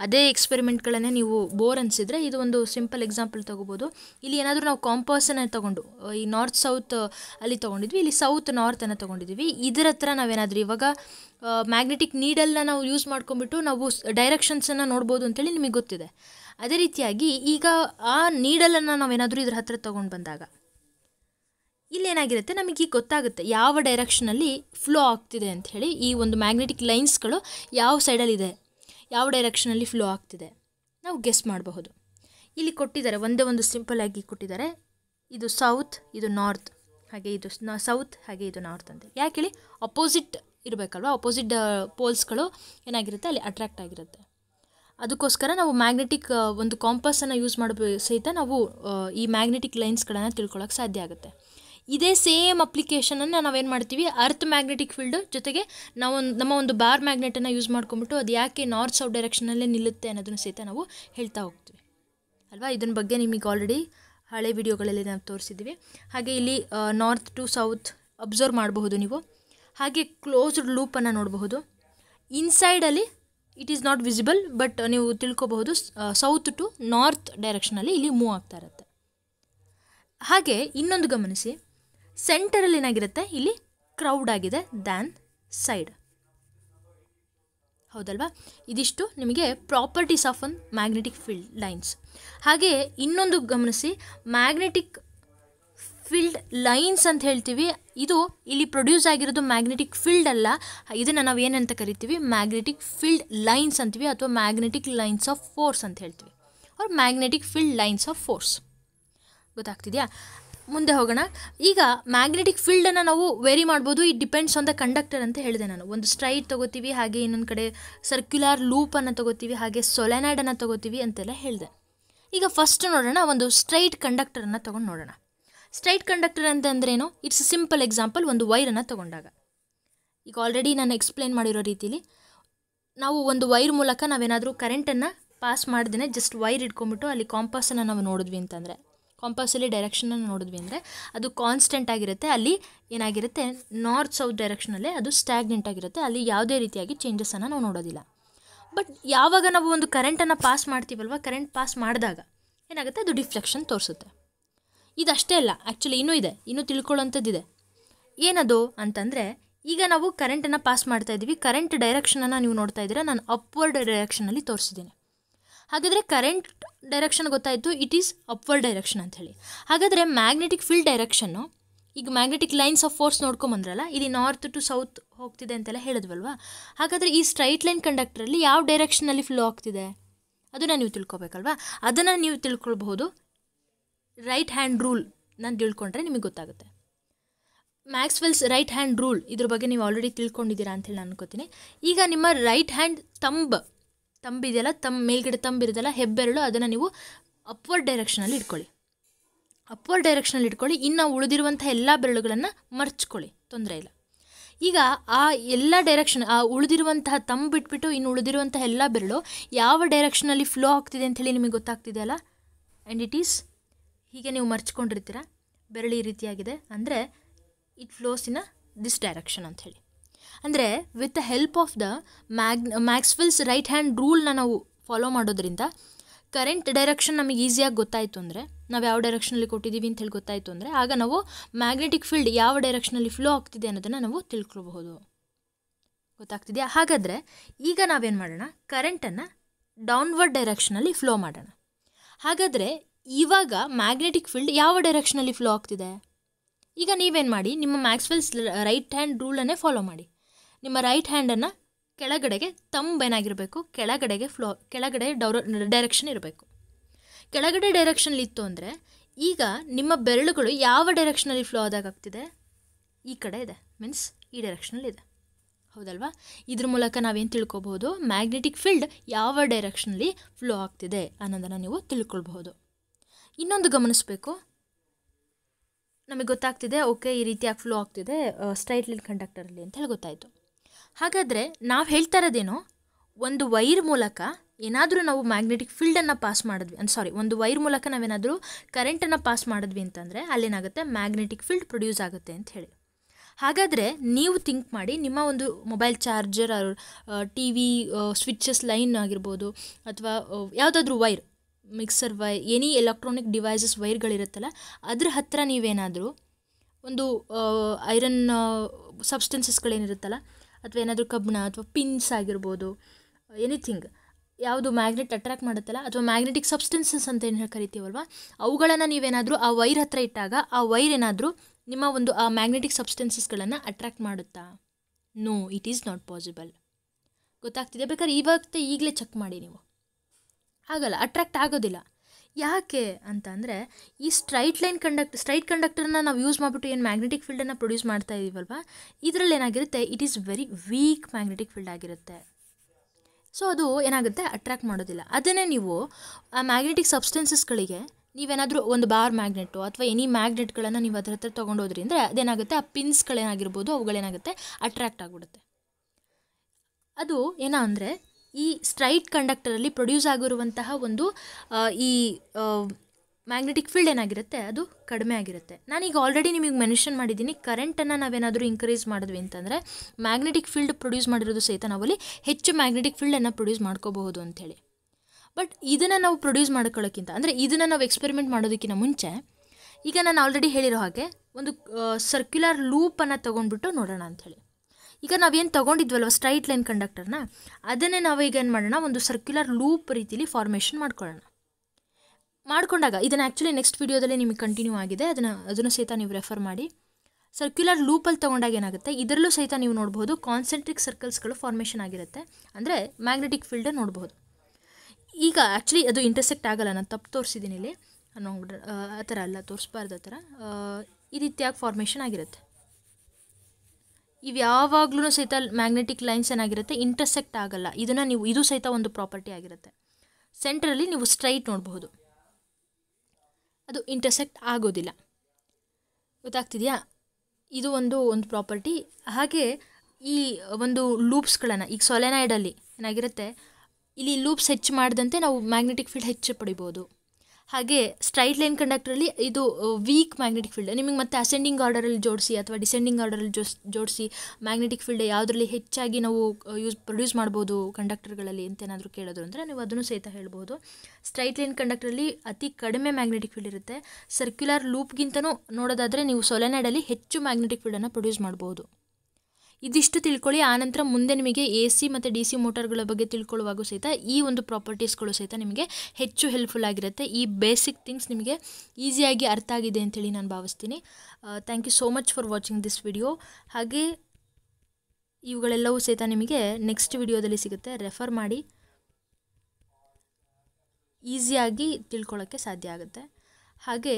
A: ಅದೇ ಎಕ್ಸ್ಪೆರಿಮೆಂಟ್ಗಳನ್ನೇ ನೀವು ಬೋರ್ ಅನಿಸಿದರೆ ಇದು ಒಂದು ಸಿಂಪಲ್ ಎಕ್ಸಾಂಪಲ್ ತೊಗೋಬೋದು ಇಲ್ಲಿ ಏನಾದರೂ ನಾವು ಕಾಂಪೋಸನ್ನು ತೊಗೊಂಡು ಈ ನಾರ್ತ್ ಸೌತ್ ಅಲ್ಲಿ ತೊಗೊಂಡಿದ್ವಿ ಇಲ್ಲಿ ಸೌತ್ ನಾರ್ತನ್ನು ತೊಗೊಂಡಿದ್ವಿ ಇದರ ಹತ್ರ ನಾವೇನಾದರೂ ಇವಾಗ ಮ್ಯಾಗ್ನೆಟಿಕ್ ನೀಡಲ್ನ ನಾವು ಯೂಸ್ ಮಾಡ್ಕೊಂಬಿಟ್ಟು ನಾವು ಡೈರೆಕ್ಷನ್ಸನ್ನು ನೋಡ್ಬೋದು ಅಂತೇಳಿ ನಿಮಗೆ ಗೊತ್ತಿದೆ ಅದೇ ರೀತಿಯಾಗಿ ಈಗ ಆ ನೀಡಲನ್ನು ನಾವೇನಾದರೂ ಇದ್ರ ಹತ್ರ ತೊಗೊಂಡು ಬಂದಾಗ ಇಲ್ಲೇನಾಗಿರುತ್ತೆ ನಮಗೆ ಈಗ ಗೊತ್ತಾಗುತ್ತೆ ಯಾವ ಡೈರೆಕ್ಷನಲ್ಲಿ ಫ್ಲೋ ಆಗ್ತಿದೆ ಅಂತ ಹೇಳಿ ಈ ಒಂದು ಮ್ಯಾಗ್ನೆಟಿಕ್ ಲೈನ್ಸ್ಗಳು ಯಾವ ಸೈಡಲ್ಲಿದೆ ಯಾವ ಡೈರೆಕ್ಷನಲ್ಲಿ ಫ್ಲೋ ಆಗ್ತಿದೆ ನಾವು ಗೆಸ್ ಮಾಡಬಹುದು ಇಲ್ಲಿ ಕೊಟ್ಟಿದ್ದಾರೆ ಒಂದೇ ಒಂದು ಸಿಂಪಲ್ ಆಗಿ ಕೊಟ್ಟಿದ್ದಾರೆ ಇದು ಸೌತ್ ಇದು ನಾರ್ತ್ ಹಾಗೆ ಇದು ಸೌತ್ ಹಾಗೆ ಇದು ನಾರ್ತ್ ಅಂತ ಯಾಕೆ ಹೇಳಿ ಅಪೋಸಿಟ್ ಇರಬೇಕಲ್ವ ಅಪೋಸಿಟ್ ಪೋಲ್ಸ್ಗಳು ಏನಾಗಿರುತ್ತೆ ಅಲ್ಲಿ ಅಟ್ರ್ಯಾಕ್ಟ್ ಆಗಿರುತ್ತೆ ಅದಕ್ಕೋಸ್ಕರ ನಾವು ಮ್ಯಾಗ್ನೆಟಿಕ್ ಒಂದು ಕಾಂಪಸನ್ನು ಯೂಸ್ ಮಾಡಬೇಕು ಸಹಿತ ನಾವು ಈ ಮ್ಯಾಗ್ನೆಟಿಕ್ ಲೈನ್ಸ್ಗಳನ್ನು ತಿಳ್ಕೊಳ್ಳೋಕೆ ಸಾಧ್ಯ ಆಗುತ್ತೆ ಇದೇ ಸೇಮ್ ಅಪ್ಲಿಕೇಶನನ್ನು ನಾವೇನು ಮಾಡ್ತೀವಿ ಅರ್ತ್ ಮ್ಯಾಗ್ನೆಟಿಕ್ ಫೀಲ್ಡ್ ಜೊತೆಗೆ ನಾವು ನಮ್ಮ ಒಂದು ಬಾರ್ ಮ್ಯಾಗ್ನೆಟನ್ನು ಯೂಸ್ ಮಾಡ್ಕೊಂಬಿಟ್ಟು ಅದು ಯಾಕೆ ನಾರ್ತ್ ಸೌತ್ ಡೈರೆಕ್ಷನಲ್ಲೇ ನಿಲ್ಲುತ್ತೆ ಅನ್ನೋದನ್ನು ಸಹಿತ ನಾವು ಹೇಳ್ತಾ ಹೋಗ್ತೀವಿ ಅಲ್ವಾ ಇದನ್ನ ಬಗ್ಗೆ ನಿಮಗೆ ಆಲ್ರೆಡಿ ಹಳೆ ವಿಡಿಯೋಗಳಲ್ಲಿ ನಾವು ತೋರಿಸಿದ್ದೀವಿ ಹಾಗೆ ಇಲ್ಲಿ ನಾರ್ತ್ ಟು ಸೌತ್ ಅಬ್ಸರ್ವ್ ಮಾಡಬಹುದು ನೀವು ಹಾಗೆ ಕ್ಲೋಸ್ಡ್ ಲೂಪನ್ನು ನೋಡಬಹುದು ಇನ್ಸೈಡಲ್ಲಿ it is not visible but ನೀವು ತಿಳ್ಕೊಬಹುದು ಸೌತ್ ಟು ನಾರ್ತ್ ಡೈರೆಕ್ಷನಲ್ಲಿ ಇಲ್ಲಿ ಮೂವ್ ಆಗ್ತಾ ಇರುತ್ತೆ ಹಾಗೆ ಇನ್ನೊಂದು ಗಮನಿಸಿ ಸೆಂಟರಲ್ಲಿ ಏನಾಗಿರುತ್ತೆ ಇಲ್ಲಿ ಕ್ರೌಡ್ ಆಗಿದೆ ದ್ಯಾನ್ ಸೈಡ್ ಹೌದಲ್ವಾ ಇದಿಷ್ಟು ನಿಮಗೆ properties of one magnetic field lines ಹಾಗೆ ಇನ್ನೊಂದು ಗಮನಿಸಿ ಮ್ಯಾಗ್ನೆಟಿಕ್ ಫೀಲ್ಡ್ ಲೈನ್ಸ್ ಅಂತ ಹೇಳ್ತೀವಿ ಇದು ಇಲ್ಲಿ ಪ್ರೊಡ್ಯೂಸ್ ಆಗಿರೋದು ಮ್ಯಾಗ್ನೆಟಿಕ್ ಫೀಲ್ಡ್ ಅಲ್ಲ ಇದನ್ನು ನಾವು ಏನಂತ ಕರಿತೀವಿ ಮ್ಯಾಗ್ನೆಟಿಕ್ ಫೀಲ್ಡ್ ಲೈನ್ಸ್ ಅಂತೀವಿ ಅಥವಾ ಮ್ಯಾಗ್ನೆಟಿಕ್ ಲೈನ್ಸ್ ಆಫ್ ಫೋರ್ಸ್ ಅಂತ ಹೇಳ್ತೀವಿ ಅವ್ರ magnetic field lines of force ಗೊತ್ತಾಗ್ತಿದೆಯಾ ಮುಂದೆ ಹೋಗೋಣ ಈಗ ಮ್ಯಾಗ್ನೆಟಿಕ್ ಫೀಲ್ಡನ್ನು ನಾವು ವೇರಿ ಮಾಡ್ಬೋದು it depends on the conductor ಅಂತ ಹೇಳಿದೆ ನಾನು ಒಂದು ಸ್ಟ್ರೈಟ್ ತೊಗೋತೀವಿ ಹಾಗೆ ಇನ್ನೊಂದು ಕಡೆ ಸರ್ಕ್ಯುಲರ್ ಲೂಪನ್ನು ತೊಗೋತೀವಿ ಹಾಗೆ ಸೊಲೆನೈಡನ್ನು ತೊಗೋತೀವಿ ಅಂತೆಲ್ಲ ಹೇಳಿದೆ ಈಗ ಫಸ್ಟ್ ನೋಡೋಣ ಒಂದು ಸ್ಟ್ರೈಟ್ ಕಂಡಕ್ಟರನ್ನು ತೊಗೊಂಡು ನೋಡೋಣ ಸ್ಟ್ರೈಟ್ ಕಂಡಕ್ಟರ್ ಅಂತಂದ್ರೇನು ಇಟ್ಸ್ ಸಿಂಪಲ್ ಎಕ್ಸಾಂಪಲ್ ಒಂದು ವೈರನ್ನು ತೊಗೊಂಡಾಗ ಈಗ ಆಲ್ರೆಡಿ ನಾನು ಎಕ್ಸ್ಪ್ಲೇನ್ ಮಾಡಿರೋ ರೀತಿಲಿ ನಾವು ಒಂದು ವೈರ್ ಮೂಲಕ ನಾವೇನಾದರೂ ಕರೆಂಟನ್ನು ಪಾಸ್ ಮಾಡ್ದೆನೆ ಜಸ್ಟ್ ವೈರ್ ಇಟ್ಕೊಂಬಿಟ್ಟು ಅಲ್ಲಿ ಕಾಂಪಾಸನ್ನು ನಾವು ನೋಡಿದ್ವಿ ಅಂತಂದರೆ ಕಂಪಲ್ಸರಿ ಡೈರೆಕ್ಷನನ್ನು ನೋಡಿದ್ವಿ ಅಂದರೆ ಅದು ಕಾನ್ಸ್ಟೆಂಟ್ ಆಗಿರುತ್ತೆ ಅಲ್ಲಿ ಏನಾಗಿರುತ್ತೆ ನಾರ್ತ್ ಸೌತ್ ಡೈರೆಕ್ಷನಲ್ಲೇ ಅದು ಸ್ಟ್ಯಾಗ್ನೆಂಟ್ ಆಗಿರುತ್ತೆ ಅಲ್ಲಿ ಯಾವುದೇ ರೀತಿಯಾಗಿ ಚೇಂಜಸನ್ನು ನಾವು ನೋಡೋದಿಲ್ಲ ಬಟ್ ಯಾವಾಗ ನಾವು ಒಂದು ಕರೆಂಟನ್ನು ಪಾಸ್ ಮಾಡ್ತೀವಲ್ವ ಕರೆಂಟ್ ಪಾಸ್ ಮಾಡಿದಾಗ ಏನಾಗುತ್ತೆ ಅದು ಡಿಫ್ಲೆಕ್ಷನ್ ತೋರಿಸುತ್ತೆ ಇದಷ್ಟೇ ಅಲ್ಲ ಆ್ಯಕ್ಚುಲಿ ಇನ್ನೂ ಇದೆ ಇನ್ನೂ ತಿಳ್ಕೊಳ್ಳೋಂಥದ್ದಿದೆ ಏನದು ಅಂತಂದರೆ ಈಗ ನಾವು ಕರೆಂಟನ್ನು ಪಾಸ್ ಮಾಡ್ತಾ ಇದ್ದೀವಿ ಕರೆಂಟ್ ಡೈರೆಕ್ಷನನ್ನು ನೀವು ನೋಡ್ತಾ ಇದ್ದೀರಾ ನಾನು ಅಪ್ವರ್ಡ್ ಡೈರೆಕ್ಷನಲ್ಲಿ ತೋರಿಸಿದ್ದೀನಿ ಹಾಗಾದರೆ ಕರೆಂಟ್ ಡೈರೆಕ್ಷನ್ ಗೊತ್ತಾಯಿತು ಇಟ್ ಈಸ್ ಅಪ್ವರ್ಡ್ ಡೈರೆಕ್ಷನ್ ಅಂತ ಹೇಳಿ ಹಾಗಾದರೆ ಮ್ಯಾಗ್ನೆಟಿಕ್ ಫೀಲ್ಡ್ ಡೈರೆಕ್ಷನ್ನು ಈಗ ಮ್ಯಾಗ್ನೆಟಿಕ್ ಲೈನ್ಸ್ ಆಫ್ ಫೋರ್ಸ್ ನೋಡ್ಕೊಂಬಂದ್ರಲ್ಲ ಇದು ನಾರ್ತ್ ಟು ಸೌತ್ ಹೋಗ್ತಿದೆ ಅಂತೆಲ್ಲ ಹೇಳಿದ್ವಲ್ವಾ ಹಾಗಾದರೆ ಈ ಸ್ಟ್ರೈಟ್ ಲೈನ್ ಕಂಡಕ್ಟರಲ್ಲಿ ಯಾವ ಡೈರೆಕ್ಷನಲ್ಲಿ ಫ್ಲೋ ಆಗ್ತಿದೆ ಅದನ್ನು ನೀವು ತಿಳ್ಕೊಬೇಕಲ್ವಾ ಅದನ್ನು ನೀವು ತಿಳ್ಕೊಳ್ಬಹುದು ರೈಟ್ ಹ್ಯಾಂಡ್ ರೂಲ್ ನಾನು ತಿಳ್ಕೊಂಡ್ರೆ ನಿಮಗೆ ಗೊತ್ತಾಗುತ್ತೆ ಮ್ಯಾಕ್ಸ್ವೆಲ್ಸ್ ರೈಟ್ ಹ್ಯಾಂಡ್ ರೂಲ್ ಇದ್ರ ಬಗ್ಗೆ ನೀವು ಆಲ್ರೆಡಿ ತಿಳ್ಕೊಂಡಿದ್ದೀರಾ ಅಂತೇಳಿ ನಾನು ಅನ್ಕೋತೀನಿ ಈಗ ನಿಮ್ಮ ರೈಟ್ ಹ್ಯಾಂಡ್ ತಂಬ್ ತಂಬಿದೆಯಲ್ಲ ತಮ್ಮ ಮೇಲ್ಗಡೆ ತಂಬಿರೋದಲ್ಲ ಹೆಬ್ಬೆರಳು ಅದನ್ನು ನೀವು ಅಪ್ವರ್ಡ್ ಡೈರೆಕ್ಷನಲ್ಲಿ ಇಟ್ಕೊಳ್ಳಿ ಅಪ್ವರ್ಡ್ ಡೈರೆಕ್ಷನಲ್ಲಿ ಇಟ್ಕೊಳ್ಳಿ ಇನ್ನು ಉಳಿದಿರುವಂಥ ಎಲ್ಲ ಬೆರಳುಗಳನ್ನು ಮರ್ಚ್ಕೊಳ್ಳಿ ತೊಂದರೆ ಇಲ್ಲ ಈಗ ಆ ಎಲ್ಲ ಡೈರೆಕ್ಷನ್ ಆ ಉಳಿದಿರುವಂತಹ ತಂಬ್ ಬಿಟ್ಬಿಟ್ಟು ಇನ್ನು ಉಳಿದಿರುವಂಥ ಎಲ್ಲ ಬೆರಳು ಯಾವ ಡೈರೆಕ್ಷನಲ್ಲಿ ಫ್ಲೋ ಆಗ್ತಿದೆ ಅಂಥೇಳಿ ನಿಮಗೆ ಗೊತ್ತಾಗ್ತಿದೆ ಅಲ್ಲ ಆ್ಯಂಡ್ ಇಟ್ ಈಸ್ ಹೀಗೆ ನೀವು ಮರ್ಚ್ಕೊಂಡಿರ್ತೀರ ಬೆರಳು ಈ ರೀತಿಯಾಗಿದೆ ಅಂದರೆ it flows in this direction ಅಂಥೇಳಿ ಅಂದರೆ with the help of the mag Maxwell's right hand ರೂಲ್ನ ನಾವು ಫಾಲೋ ಮಾಡೋದ್ರಿಂದ ಕರೆಂಟ್ ಡೈರೆಕ್ಷನ್ ನಮಗೆ ಈಸಿಯಾಗಿ ಗೊತ್ತಾಯಿತು ಅಂದರೆ ನಾವು ಯಾವ ಡೈರೆಕ್ಷನಲ್ಲಿ ಕೊಟ್ಟಿದ್ದೀವಿ ಅಂತ ಹೇಳಿ ಗೊತ್ತಾಯಿತು ಅಂದರೆ ಆಗ ನಾವು ಮ್ಯಾಗ್ನೆಟಿಕ್ ಫೀಲ್ಡ್ ಯಾವ ಡೈರೆಕ್ಷನಲ್ಲಿ ಫ್ಲೋ ಆಗ್ತಿದೆ ಅನ್ನೋದನ್ನು ನಾವು ತಿಳ್ಕೊಬಹುದು ಗೊತ್ತಾಗ್ತಿದೆಯಾ ಹಾಗಾದರೆ ಈಗ ನಾವೇನು ಮಾಡೋಣ ಕರೆಂಟನ್ನು ಡೌನ್ವರ್ಡ್ ಡೈರೆಕ್ಷನಲ್ಲಿ ಫ್ಲೋ ಮಾಡೋಣ ಹಾಗಾದರೆ ಇವಾಗ ಮ್ಯಾಗ್ನೆಟಿಕ್ ಫೀಲ್ಡ್ ಯಾವ ಡೈರೆಕ್ಷನಲ್ಲಿ ಫ್ಲೋ ಆಗ್ತಿದೆ ಈಗ ನೀವೇನು ಮಾಡಿ ನಿಮ್ಮ ಮ್ಯಾಕ್ಸ್ವೆಲ್ಸ್ ರೈಟ್ ಹ್ಯಾಂಡ್ ರೂಲನ್ನೇ ಫಾಲೋ ಮಾಡಿ ನಿಮ್ಮ ರೈಟ್ ಹ್ಯಾಂಡನ್ನು ಕೆಳಗಡೆಗೆ ತಂಬೇನಾಗಿರಬೇಕು ಕೆಳಗಡೆಗೆ ಫ್ಲೋ ಕೆಳಗಡೆ ಡೌರ ಡೈರೆಕ್ಷನ್ ಇರಬೇಕು ಕೆಳಗಡೆ ಡೈರೆಕ್ಷನಲ್ಲಿ ಇತ್ತು ಅಂದರೆ ಈಗ ನಿಮ್ಮ ಬೆರಳುಗಳು ಯಾವ ಡೈರೆಕ್ಷನಲ್ಲಿ ಫ್ಲೋ ಆದಾಗ ಆಗ್ತಿದೆ ಈ ಕಡೆ ಇದೆ ಮೀನ್ಸ್ ಈ ಇದೆ ಹೌದಲ್ವಾ ಇದ್ರ ಮೂಲಕ ನಾವೇನು ತಿಳ್ಕೊಬಹುದು ಮ್ಯಾಗ್ನೆಟಿಕ್ ಫೀಲ್ಡ್ ಯಾವ ಡೈರೆಕ್ಷನಲ್ಲಿ ಫ್ಲೋ ಆಗ್ತಿದೆ ಅನ್ನೋದನ್ನು ನೀವು ತಿಳ್ಕೊಳ್ಬಹುದು ಇನ್ನೊಂದು ಗಮನಿಸಬೇಕು ನಮಗೆ ಗೊತ್ತಾಗ್ತಿದೆ ಓಕೆ ಈ ರೀತಿಯಾಗಿ ಫ್ಲೋ ಆಗ್ತಿದೆ ಸ್ಟ್ರೈಟ್ ಲೈನ್ ಕಂಡಕ್ಟರಲ್ಲಿ ಅಂತ ಹೇಳಿ ಗೊತ್ತಾಯಿತು ಹಾಗಾದರೆ ನಾವು ಹೇಳ್ತಾ ಇರೋದೇನೋ ಒಂದು ವೈರ್ ಮೂಲಕ ಏನಾದರೂ ನಾವು ಮ್ಯಾಗ್ನೆಟಿಕ್ ಫೀಲ್ಡನ್ನು ಪಾಸ್ ಮಾಡಿದ್ವಿ ಸಾರಿ ಒಂದು ವೈರ್ ಮೂಲಕ ನಾವೇನಾದರೂ ಕರೆಂಟನ್ನು ಪಾಸ್ ಮಾಡಿದ್ವಿ ಅಂತಂದರೆ ಅಲ್ಲೇನಾಗುತ್ತೆ ಮ್ಯಾಗ್ನೆಟಿಕ್ ಫೀಲ್ಡ್ ಪ್ರೊಡ್ಯೂಸ್ ಆಗುತ್ತೆ ಅಂತ ಹೇಳಿ ಹಾಗಾದರೆ ನೀವು ಥಿಂಕ್ ಮಾಡಿ ನಿಮ್ಮ ಒಂದು mobile charger T V switches line ಆಗಿರ್ಬೋದು ಅಥವಾ ಯಾವುದಾದ್ರೂ wire mixer wire any electronic devices ವೈರ್ಗಳಿರುತ್ತಲ್ಲ ಅದ್ರ ಹತ್ತಿರ ನೀವೇನಾದರೂ ಒಂದು ಐರನ್ ಸಬ್ಸ್ಟೆನ್ಸಸ್ಗಳೇನಿರುತ್ತಲ್ಲ ಅಥವಾ ಏನಾದರೂ ಕಬ್ಬಣ ಅಥವಾ ಪಿನ್ಸ್ ಆಗಿರ್ಬೋದು ಎನಿಥಿಂಗ್ ಯಾವುದು ಮ್ಯಾಗ್ನೆಟ್ ಅಟ್ರ್ಯಾಕ್ಟ್ ಮಾಡುತ್ತಲ್ಲ ಅಥವಾ ಮ್ಯಾಗ್ನೆಟಿಕ್ ಸಬ್ಸ್ಟೆನ್ಸಸ್ ಅಂತ ಏನು ಹೇಳಿ ಕರಿತೀವಲ್ವ ಅವುಗಳನ್ನು ನೀವೇನಾದರೂ ಆ ವೈರ್ ಹತ್ತಿರ ಇಟ್ಟಾಗ ಆ ವೈರ್ ಏನಾದರೂ ನಿಮ್ಮ ಒಂದು ಆ ಮ್ಯಾಗ್ನೆಟಿಕ್ ಸಬ್ಸ್ಟೆನ್ಸಸ್ಗಳನ್ನು ಅಟ್ರ್ಯಾಕ್ಟ್ ಮಾಡುತ್ತಾ no it is not possible ಗೊತ್ತಾಗ್ತಿದೆ ಬೇಕಾದ್ರೆ ಇವಾಗ ಈಗಲೇ ಚೆಕ್ ಮಾಡಿ ನೀವು ಆಗಲ್ಲ ಅಟ್ರ್ಯಾಕ್ಟ್ ಆಗೋದಿಲ್ಲ ಯಾಕೆ ಅಂತ ಅಂದರೆ ಈ ಸ್ಟ್ರೈಟ್ ಲೈನ್ ಕಂಡಕ್ಟ್ ಸ್ಟ್ರೈಟ್ ಕಂಡಕ್ಟರ್ನ ನಾವು ಯೂಸ್ ಮಾಡಿಬಿಟ್ಟು ಏನು ಮ್ಯಾಗ್ನೆಟಿಕ್ ಫೀಲ್ಡನ್ನು ಪ್ರೊಡ್ಯೂಸ್ ಮಾಡ್ತಾ ಇದ್ದೀವಲ್ವ ಇದರಲ್ಲಿ ಏನಾಗಿರುತ್ತೆ it is very weak magnetic field ಆಗಿರುತ್ತೆ ಸೊ ಅದು ಏನಾಗುತ್ತೆ ಅಟ್ರ್ಯಾಕ್ಟ್ ಮಾಡೋದಿಲ್ಲ ಅದನ್ನೇ ನೀವು ಆ ಮ್ಯಾಗ್ನೆಟಿಕ್ ಸಬ್ಸ್ಟೆನ್ಸಸ್ಗಳಿಗೆ ನೀವೇನಾದರೂ ಒಂದು ಬಾರ್ ಮ್ಯಾಗ್ನೆಟು ಅಥವಾ ಎನಿ ಮ್ಯಾಗ್ನೆಟ್ಗಳನ್ನು ನೀವು ಅದ್ರ ಹತ್ರ ತೊಗೊಂಡೋದ್ರಿಂದ ಅದೇನಾಗುತ್ತೆ ಆ ಪಿನ್ಸ್ಗಳೇನಾಗಿರ್ಬೋದು ಅವುಗಳೇನಾಗುತ್ತೆ ಅಟ್ರ್ಯಾಕ್ಟ್ ಆಗಿಬಿಡುತ್ತೆ ಅದು ಏನಂದರೆ ಅಂದರೆ ಈ ಸ್ಟ್ರೈಟ್ ಕಂಡಕ್ಟರಲ್ಲಿ ಪ್ರೊಡ್ಯೂಸ್ ಆಗಿರುವಂತಹ ಒಂದು ಈ ಮ್ಯಾಗ್ನೆಟಿಕ್ ಫೀಲ್ಡ್ ಏನಾಗಿರುತ್ತೆ ಅದು ಕಡಿಮೆ ಆಗಿರುತ್ತೆ ನಾನೀಗ ಆಲ್ರೆಡಿ ನಿಮಗೆ ಮೆನ್ಷನ್ ಮಾಡಿದ್ದೀನಿ ಕರೆಂಟನ್ನು ನಾವೇನಾದರೂ ಇನ್ಕ್ರೀಸ್ ಮಾಡಿದ್ವಿ ಅಂತಂದರೆ ಮ್ಯಾಗ್ನೆಟಿಕ್ ಫೀಲ್ಡ್ ಪ್ರೊಡ್ಯೂಸ್ ಮಾಡಿರೋದು ಸಹಿತ ನಾವಲ್ಲಿ ಹೆಚ್ಚು ಮ್ಯಾಗ್ನೆಟಿಕ್ ಫೀಲ್ಡನ್ನು ಪ್ರೊಡ್ಯೂಸ್ ಮಾಡ್ಕೋಬಹುದು ಅಂಥೇಳಿ ಬಟ್ ಇದನ್ನು ನಾವು ಪ್ರೊಡ್ಯೂಸ್ ಮಾಡ್ಕೊಳ್ಳೋಕ್ಕಿಂತ ಅಂದರೆ ಇದನ್ನು ನಾವು ಎಕ್ಸ್ಪೆರಿಮೆಂಟ್ ಮಾಡೋದಕ್ಕಿಂತ ಮುಂಚೆ ಈಗ ನಾನು ಆಲ್ರೆಡಿ ಹೇಳಿರೋ ಹಾಗೆ ಒಂದು ಸರ್ಕ್ಯುಲರ್ ಲೂಪನ್ನು ತೊಗೊಂಡ್ಬಿಟ್ಟು ನೋಡೋಣ ಅಂಥೇಳಿ ಈಗ ನಾವೇನು ತೊಗೊಂಡಿದ್ವಲ್ವ ಸ್ಟ್ರೈಟ್ ಲೈನ್ ಕಂಡಕ್ಟರ್ನ ಅದನ್ನೇ ನಾವು ಈಗ ಏನು ಮಾಡೋಣ ಒಂದು ಸರ್ಕ್ಯುಲರ್ ಲೂಪ್ ರೀತಿಲಿ ಫಾರ್ಮೇಷನ್ ಮಾಡ್ಕೊಳ್ಳೋಣ ಮಾಡ್ಕೊಂಡಾಗ ಇದನ್ನು ಆ್ಯಕ್ಚುಲಿ ನೆಕ್ಸ್ಟ್ ವೀಡಿಯೋದಲ್ಲಿ ನಿಮಗೆ ಕಂಟಿನ್ಯೂ ಆಗಿದೆ ಅದನ್ನು ಅದನ್ನು ಸಹಿತ ನೀವು ರೆಫರ್ ಮಾಡಿ ಸರ್ಕ್ಯುಲರ್ ಲೂಪಲ್ಲಿ ತೊಗೊಂಡಾಗ ಏನಾಗುತ್ತೆ ಇದರಲ್ಲೂ ಸಹಿತ ನೀವು ನೋಡ್ಬೋದು ಕಾನ್ಸೆಂಟ್ರಿಕ್ ಸರ್ಕಲ್ಸ್ಗಳು ಫಾರ್ಮೇಷನ್ ಆಗಿರುತ್ತೆ ಅಂದರೆ ಮ್ಯಾಗ್ನೆಟಿಕ್ ಫೀಲ್ಡೇ ನೋಡ್ಬೋದು ಈಗ ಆ್ಯಕ್ಚುಲಿ ಅದು ಇಂಟರ್ಸೆಕ್ಟ್ ಆಗಲ್ಲ ನಾನು ತಪ್ಪು ತೋರಿಸಿದ್ದೀನಿ ಇಲ್ಲಿ ನೋಡ್ಬಿಟ್ರೆ ಆ ಥರ ಅಲ್ಲ ತೋರಿಸ್ಬಾರ್ದು ಆ ಥರ ಈ ರೀತಿಯಾಗಿ ಫಾರ್ಮೇಷನ್ ಆಗಿರುತ್ತೆ ಇವು ಯಾವಾಗ್ಲೂ ಸಹಿತ ಮ್ಯಾಗ್ನೆಟಿಕ್ ಲೈನ್ಸ್ ಏನಾಗಿರುತ್ತೆ ಇಂಟರ್ಸೆಕ್ಟ್ ಆಗಲ್ಲ ಇದನ್ನು ನೀವು ಇದು ಸಹಿತ ಒಂದು ಪ್ರಾಪರ್ಟಿ ಆಗಿರುತ್ತೆ ಸೆಂಟ್ರಲ್ಲಿ ನೀವು ಸ್ಟ್ರೈಟ್ ನೋಡಬಹುದು ಅದು ಇಂಟರ್ಸೆಕ್ಟ್ ಆಗೋದಿಲ್ಲ ಗೊತ್ತಾಗ್ತಿದೆಯಾ ಇದು ಒಂದು ಒಂದು ಪ್ರಾಪರ್ಟಿ ಹಾಗೆ ಈ ಒಂದು ಲೂಪ್ಸ್ಗಳನ್ನು ಈಗ ಸೊಲೆನಾಯ್ಡಲ್ಲಿ ಏನಾಗಿರುತ್ತೆ ಇಲ್ಲಿ ಲೂಪ್ಸ್ ಹೆಚ್ಚು ಮಾಡಿದಂತೆ ನಾವು ಮ್ಯಾಗ್ನೆಟಿಕ್ ಫೀಲ್ಡ್ ಹೆಚ್ಚು ಪಡಿಬೋದು ಹಾಗೆ ಸ್ಟ್ರೈಟ್ ಲೈನ್ ಕಂಡಕ್ಟ್ರಲ್ಲಿ ಇದು ವೀಕ್ ಮ್ಯಾಗ್ನೆಟಿಕ್ ಫೀಲ್ಡ್ ನಿಮಗೆ ಮತ್ತೆ ಅಸೆಂಡಿಂಗ್ ಆರ್ಡರಲ್ಲಿ ಜೋಡಿಸಿ ಅಥವಾ ಡಿಸೆಂಡಿಂಗ್ ಆರ್ಡರಲ್ಲಿ ಜೋಸ್ ಜೋಡಿಸಿ ಮ್ಯಾಗ್ನೆಟಿಕ್ ಫೀಲ್ಡ್ ಯಾವುದರಲ್ಲಿ ಹೆಚ್ಚಾಗಿ ನಾವು ಯೂಸ್ ಪ್ರೊಡ್ಯೂಸ್ ಮಾಡ್ಬೋದು ಕಂಡಕ್ಟರ್ಗಳಲ್ಲಿ ಅಂತೇನಾದರೂ ಕೇಳೋದು ಅಂದರೆ ನೀವು ಅದನ್ನು ಸಹಿತ ಹೇಳ್ಬೋದು ಸ್ಟ್ರೈಟ್ ಲೈನ್ ಕಂಡಕ್ಟ್ರಲ್ಲಿ ಅತಿ ಕಡಿಮೆ ಮ್ಯಾಗ್ನೆಟಿಕ್ ಫೀಲ್ಡ್ ಇರುತ್ತೆ ಸರ್ಕ್ಯುಲರ್ ಲೂಪ್ಗಿಂತನೂ ನೋಡೋದಾದರೆ ನೀವು ಸೊಲೆನೈಡಲ್ಲಿ ಹೆಚ್ಚು ಮ್ಯಾಗ್ನೆಟಿಕ್ ಫೀಲ್ಡನ್ನು ಪ್ರೊಡ್ಯೂಸ್ ಮಾಡ್ಬೋದು ಇದಿಷ್ಟು ತಿಳ್ಕೊಳ್ಳಿ ಆನಂತರ ಮುಂದೆ ನಿಮಗೆ ಎ ಸಿ ಮತ್ತು ಡಿ ಸಿ ಮೋಟಾರ್ಗಳ ಬಗ್ಗೆ ತಿಳ್ಕೊಳ್ಳುವಾಗೂ ಸಹಿತ ಈ ಒಂದು ಪ್ರಾಪರ್ಟೀಸ್ಗಳು ಸಹಿತ ನಿಮಗೆ ಹೆಚ್ಚು ಹೆಲ್ಪ್ಫುಲ್ ಆಗಿರುತ್ತೆ ಈ ಬೇಸಿಕ್ ಥಿಂಗ್ಸ್ ನಿಮಗೆ ಈಸಿಯಾಗಿ ಅರ್ಥ ಆಗಿದೆ ಅಂತೇಳಿ ನಾನು ಭಾವಿಸ್ತೀನಿ thank you so much for watching this video ಹಾಗೆ ಇವುಗಳೆಲ್ಲವೂ ಸಹಿತ ನಿಮಗೆ ನೆಕ್ಸ್ಟ್ ವಿಡಿಯೋದಲ್ಲಿ ಸಿಗುತ್ತೆ ರೆಫರ್ ಮಾಡಿ ಈಸಿಯಾಗಿ ತಿಳ್ಕೊಳ್ಳೋಕ್ಕೆ ಸಾಧ್ಯ ಆಗುತ್ತೆ ಹಾಗೆ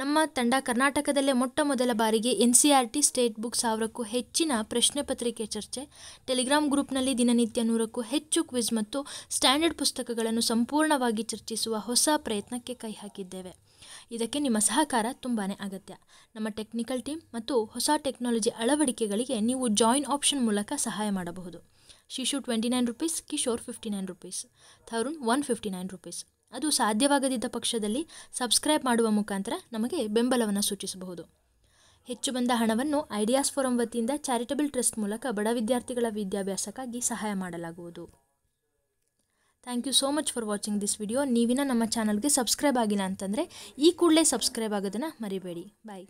A: ನಮ್ಮ ತಂಡ ಕರ್ನಾಟಕದಲ್ಲೇ ಮೊಟ್ಟ ಮೊದಲ ಬಾರಿಗೆ N C R T state book ಸಾವಿರಕ್ಕೂ ಹೆಚ್ಚಿನ ಪ್ರಶ್ನೆ ಪತ್ರಿಕೆ ಚರ್ಚೆ ಟೆಲಿಗ್ರಾಮ್ ಗ್ರೂಪ್ನಲ್ಲಿ ದಿನನಿತ್ಯ ನೂರಕ್ಕೂ ಹೆಚ್ಚು ಕ್ವಿಜ್ ಮತ್ತು ಸ್ಟ್ಯಾಂಡರ್ಡ್ ಪುಸ್ತಕಗಳನ್ನು ಸಂಪೂರ್ಣವಾಗಿ ಚರ್ಚಿಸುವ ಹೊಸ ಪ್ರಯತ್ನಕ್ಕೆ ಕೈ ಹಾಕಿದ್ದೇವೆ ಇದಕ್ಕೆ ನಿಮ್ಮ ಸಹಕಾರ ತುಂಬಾ ಅಗತ್ಯ ನಮ್ಮ ಟೆಕ್ನಿಕಲ್ ಟೀಮ್ ಮತ್ತು ಹೊಸ ಟೆಕ್ನಾಲಜಿ ಅಳವಡಿಕೆಗಳಿಗೆ ನೀವು ಜಾಯಿನ್ ಆಪ್ಷನ್ ಮೂಲಕ ಸಹಾಯ ಮಾಡಬಹುದು Shishu twenty nine rupees Kishor fifty nine rupees Tarun one fifty nine rupees ಅದು ಸಾಧ್ಯವಾಗದಿದ್ದ ಪಕ್ಷದಲ್ಲಿ ಸಬ್ಸ್ಕ್ರೈಬ್ ಮಾಡುವ ಮುಖಾಂತರ ನಮಗೆ ಬೆಂಬಲವನ್ನು ಸೂಚಿಸಬಹುದು ಹೆಚ್ಚು ಬಂದ ಹಣವನ್ನು ಐಡಿಯಾಸ್ ಫೋರಂ ವತಿಯಿಂದ ಚಾರಿಟಬಲ್ ಟ್ರಸ್ಟ್ ಮೂಲಕ ಬಡ ವಿದ್ಯಾರ್ಥಿಗಳ ವಿದ್ಯಾಭ್ಯಾಸಕ್ಕಾಗಿ ಸಹಾಯ ಮಾಡಲಾಗುವುದು thank you so much for watching this video ನೀವಿನ ನಮ್ಮ ಚಾನಲ್ಗೆ ಸಬ್ಸ್ಕ್ರೈಬ್ ಆಗಿಲ್ಲ ಅಂತಂದರೆ ಈ ಕೂಡಲೇ ಸಬ್ಸ್ಕ್ರೈಬ್ ಆಗೋದನ್ನು ಮರಿಬೇಡಿ ಬಾಯ್